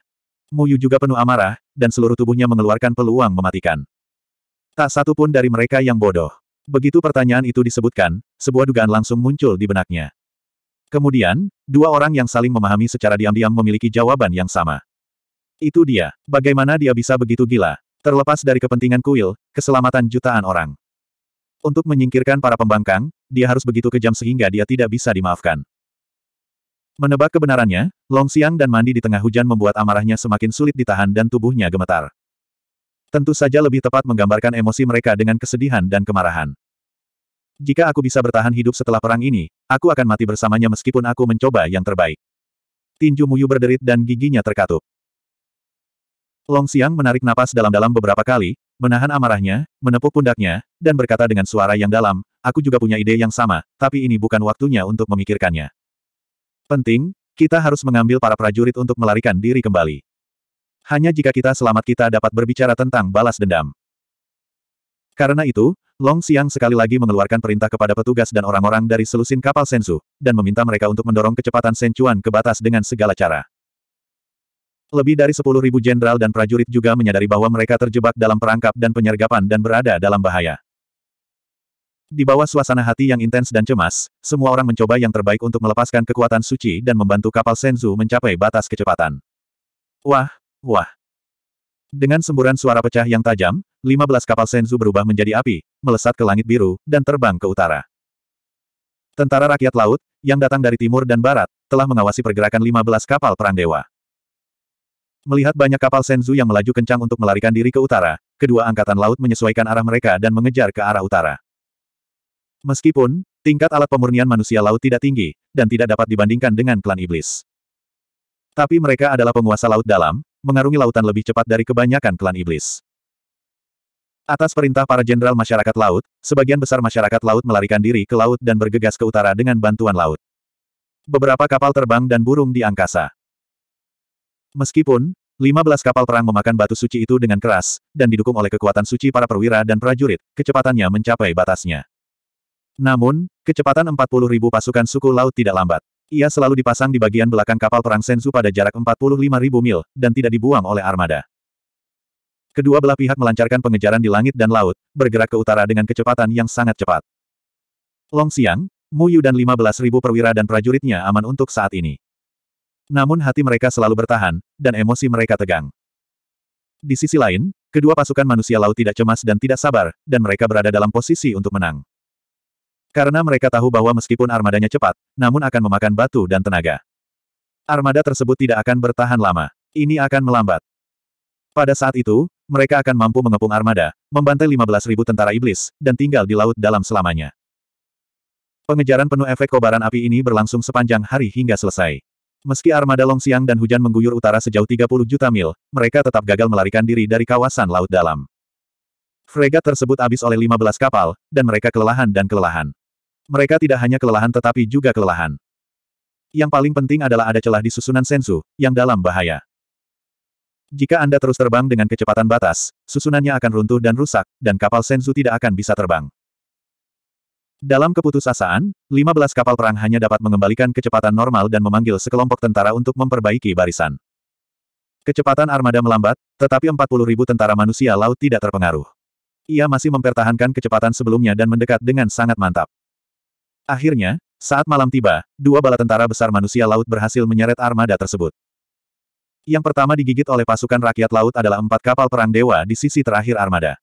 Muyu juga penuh amarah, dan seluruh tubuhnya mengeluarkan peluang mematikan. Tak satu pun dari mereka yang bodoh. Begitu pertanyaan itu disebutkan, sebuah dugaan langsung muncul di benaknya. Kemudian, dua orang yang saling memahami secara diam-diam memiliki jawaban yang sama. Itu dia. Bagaimana dia bisa begitu gila? Terlepas dari kepentingan kuil, keselamatan jutaan orang. Untuk menyingkirkan para pembangkang, dia harus begitu kejam sehingga dia tidak bisa dimaafkan. Menebak kebenarannya, Long Siang dan mandi di tengah hujan membuat amarahnya semakin sulit ditahan dan tubuhnya gemetar. Tentu saja lebih tepat menggambarkan emosi mereka dengan kesedihan dan kemarahan. Jika aku bisa bertahan hidup setelah perang ini, aku akan mati bersamanya meskipun aku mencoba yang terbaik. Tinju Muyu berderit dan giginya terkatup. Long Xiang menarik napas dalam-dalam beberapa kali, menahan amarahnya, menepuk pundaknya, dan berkata dengan suara yang dalam, aku juga punya ide yang sama, tapi ini bukan waktunya untuk memikirkannya. Penting, kita harus mengambil para prajurit untuk melarikan diri kembali. Hanya jika kita selamat kita dapat berbicara tentang balas dendam. Karena itu, Long Xiang sekali lagi mengeluarkan perintah kepada petugas dan orang-orang dari selusin kapal Senzu, dan meminta mereka untuk mendorong kecepatan Senchuan ke batas dengan segala cara. Lebih dari 10.000 jenderal dan prajurit juga menyadari bahwa mereka terjebak dalam perangkap dan penyergapan dan berada dalam bahaya. Di bawah suasana hati yang intens dan cemas, semua orang mencoba yang terbaik untuk melepaskan kekuatan suci dan membantu kapal Senzu mencapai batas kecepatan. Wah, wah. Dengan semburan suara pecah yang tajam, 15 kapal Senzu berubah menjadi api, melesat ke langit biru, dan terbang ke utara. Tentara rakyat laut, yang datang dari timur dan barat, telah mengawasi pergerakan 15 kapal perang dewa. Melihat banyak kapal Senzu yang melaju kencang untuk melarikan diri ke utara, kedua angkatan laut menyesuaikan arah mereka dan mengejar ke arah utara. Meskipun, tingkat alat pemurnian manusia laut tidak tinggi, dan tidak dapat dibandingkan dengan klan iblis. Tapi mereka adalah penguasa laut dalam, mengarungi lautan lebih cepat dari kebanyakan klan iblis. Atas perintah para jenderal masyarakat laut, sebagian besar masyarakat laut melarikan diri ke laut dan bergegas ke utara dengan bantuan laut. Beberapa kapal terbang dan burung di angkasa. Meskipun, 15 kapal perang memakan batu suci itu dengan keras, dan didukung oleh kekuatan suci para perwira dan prajurit, kecepatannya mencapai batasnya. Namun, kecepatan 40.000 pasukan suku laut tidak lambat. Ia selalu dipasang di bagian belakang kapal perang Sensu pada jarak 45.000 mil, dan tidak dibuang oleh armada. Kedua belah pihak melancarkan pengejaran di langit dan laut, bergerak ke utara dengan kecepatan yang sangat cepat. Long Xiang, Mu Yu dan 15.000 perwira dan prajuritnya aman untuk saat ini. Namun hati mereka selalu bertahan, dan emosi mereka tegang. Di sisi lain, kedua pasukan manusia laut tidak cemas dan tidak sabar, dan mereka berada dalam posisi untuk menang. Karena mereka tahu bahwa meskipun armadanya cepat, namun akan memakan batu dan tenaga. Armada tersebut tidak akan bertahan lama. Ini akan melambat. Pada saat itu, mereka akan mampu mengepung armada, membantai 15.000 tentara iblis, dan tinggal di laut dalam selamanya. Pengejaran penuh efek kobaran api ini berlangsung sepanjang hari hingga selesai. Meski armada long siang dan hujan mengguyur utara sejauh 30 juta mil, mereka tetap gagal melarikan diri dari kawasan laut dalam. Fregat tersebut habis oleh 15 kapal, dan mereka kelelahan dan kelelahan. Mereka tidak hanya kelelahan tetapi juga kelelahan. Yang paling penting adalah ada celah di susunan sensu, yang dalam bahaya. Jika Anda terus terbang dengan kecepatan batas, susunannya akan runtuh dan rusak, dan kapal Senzu tidak akan bisa terbang. Dalam keputusasaan, 15 kapal perang hanya dapat mengembalikan kecepatan normal dan memanggil sekelompok tentara untuk memperbaiki barisan. Kecepatan armada melambat, tetapi 40.000 tentara manusia laut tidak terpengaruh. Ia masih mempertahankan kecepatan sebelumnya dan mendekat dengan sangat mantap. Akhirnya, saat malam tiba, dua bala tentara besar manusia laut berhasil menyeret armada tersebut. Yang pertama digigit oleh pasukan rakyat laut adalah empat kapal perang dewa di sisi terakhir armada.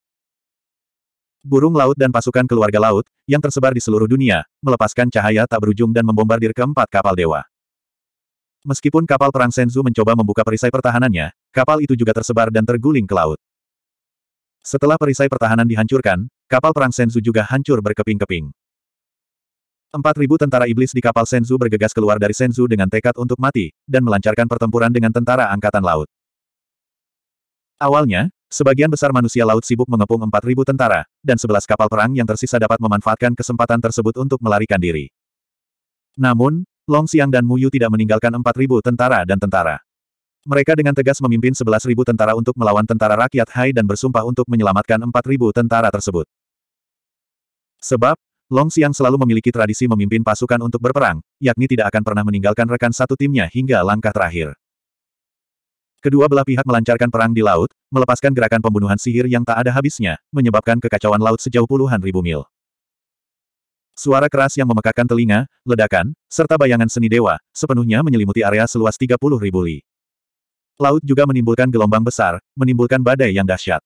Burung laut dan pasukan keluarga laut, yang tersebar di seluruh dunia, melepaskan cahaya tak berujung dan membombardir keempat kapal dewa. Meskipun kapal perang Senzu mencoba membuka perisai pertahanannya, kapal itu juga tersebar dan terguling ke laut. Setelah perisai pertahanan dihancurkan, kapal perang Senzu juga hancur berkeping-keping. Empat ribu tentara iblis di kapal Senzu bergegas keluar dari Senzu dengan tekad untuk mati, dan melancarkan pertempuran dengan tentara angkatan laut. Awalnya, sebagian besar manusia laut sibuk mengepung empat ribu tentara, dan sebelas kapal perang yang tersisa dapat memanfaatkan kesempatan tersebut untuk melarikan diri. Namun, Long Xiang dan Mu Yu tidak meninggalkan empat ribu tentara dan tentara. Mereka dengan tegas memimpin sebelas ribu tentara untuk melawan tentara rakyat Hai dan bersumpah untuk menyelamatkan empat ribu tentara tersebut. Sebab, Long Xiang selalu memiliki tradisi memimpin pasukan untuk berperang, yakni tidak akan pernah meninggalkan rekan satu timnya hingga langkah terakhir. Kedua belah pihak melancarkan perang di laut, melepaskan gerakan pembunuhan sihir yang tak ada habisnya, menyebabkan kekacauan laut sejauh puluhan ribu mil. Suara keras yang memekakan telinga, ledakan, serta bayangan seni dewa, sepenuhnya menyelimuti area seluas 30 ribu li. Laut juga menimbulkan gelombang besar, menimbulkan badai yang dahsyat.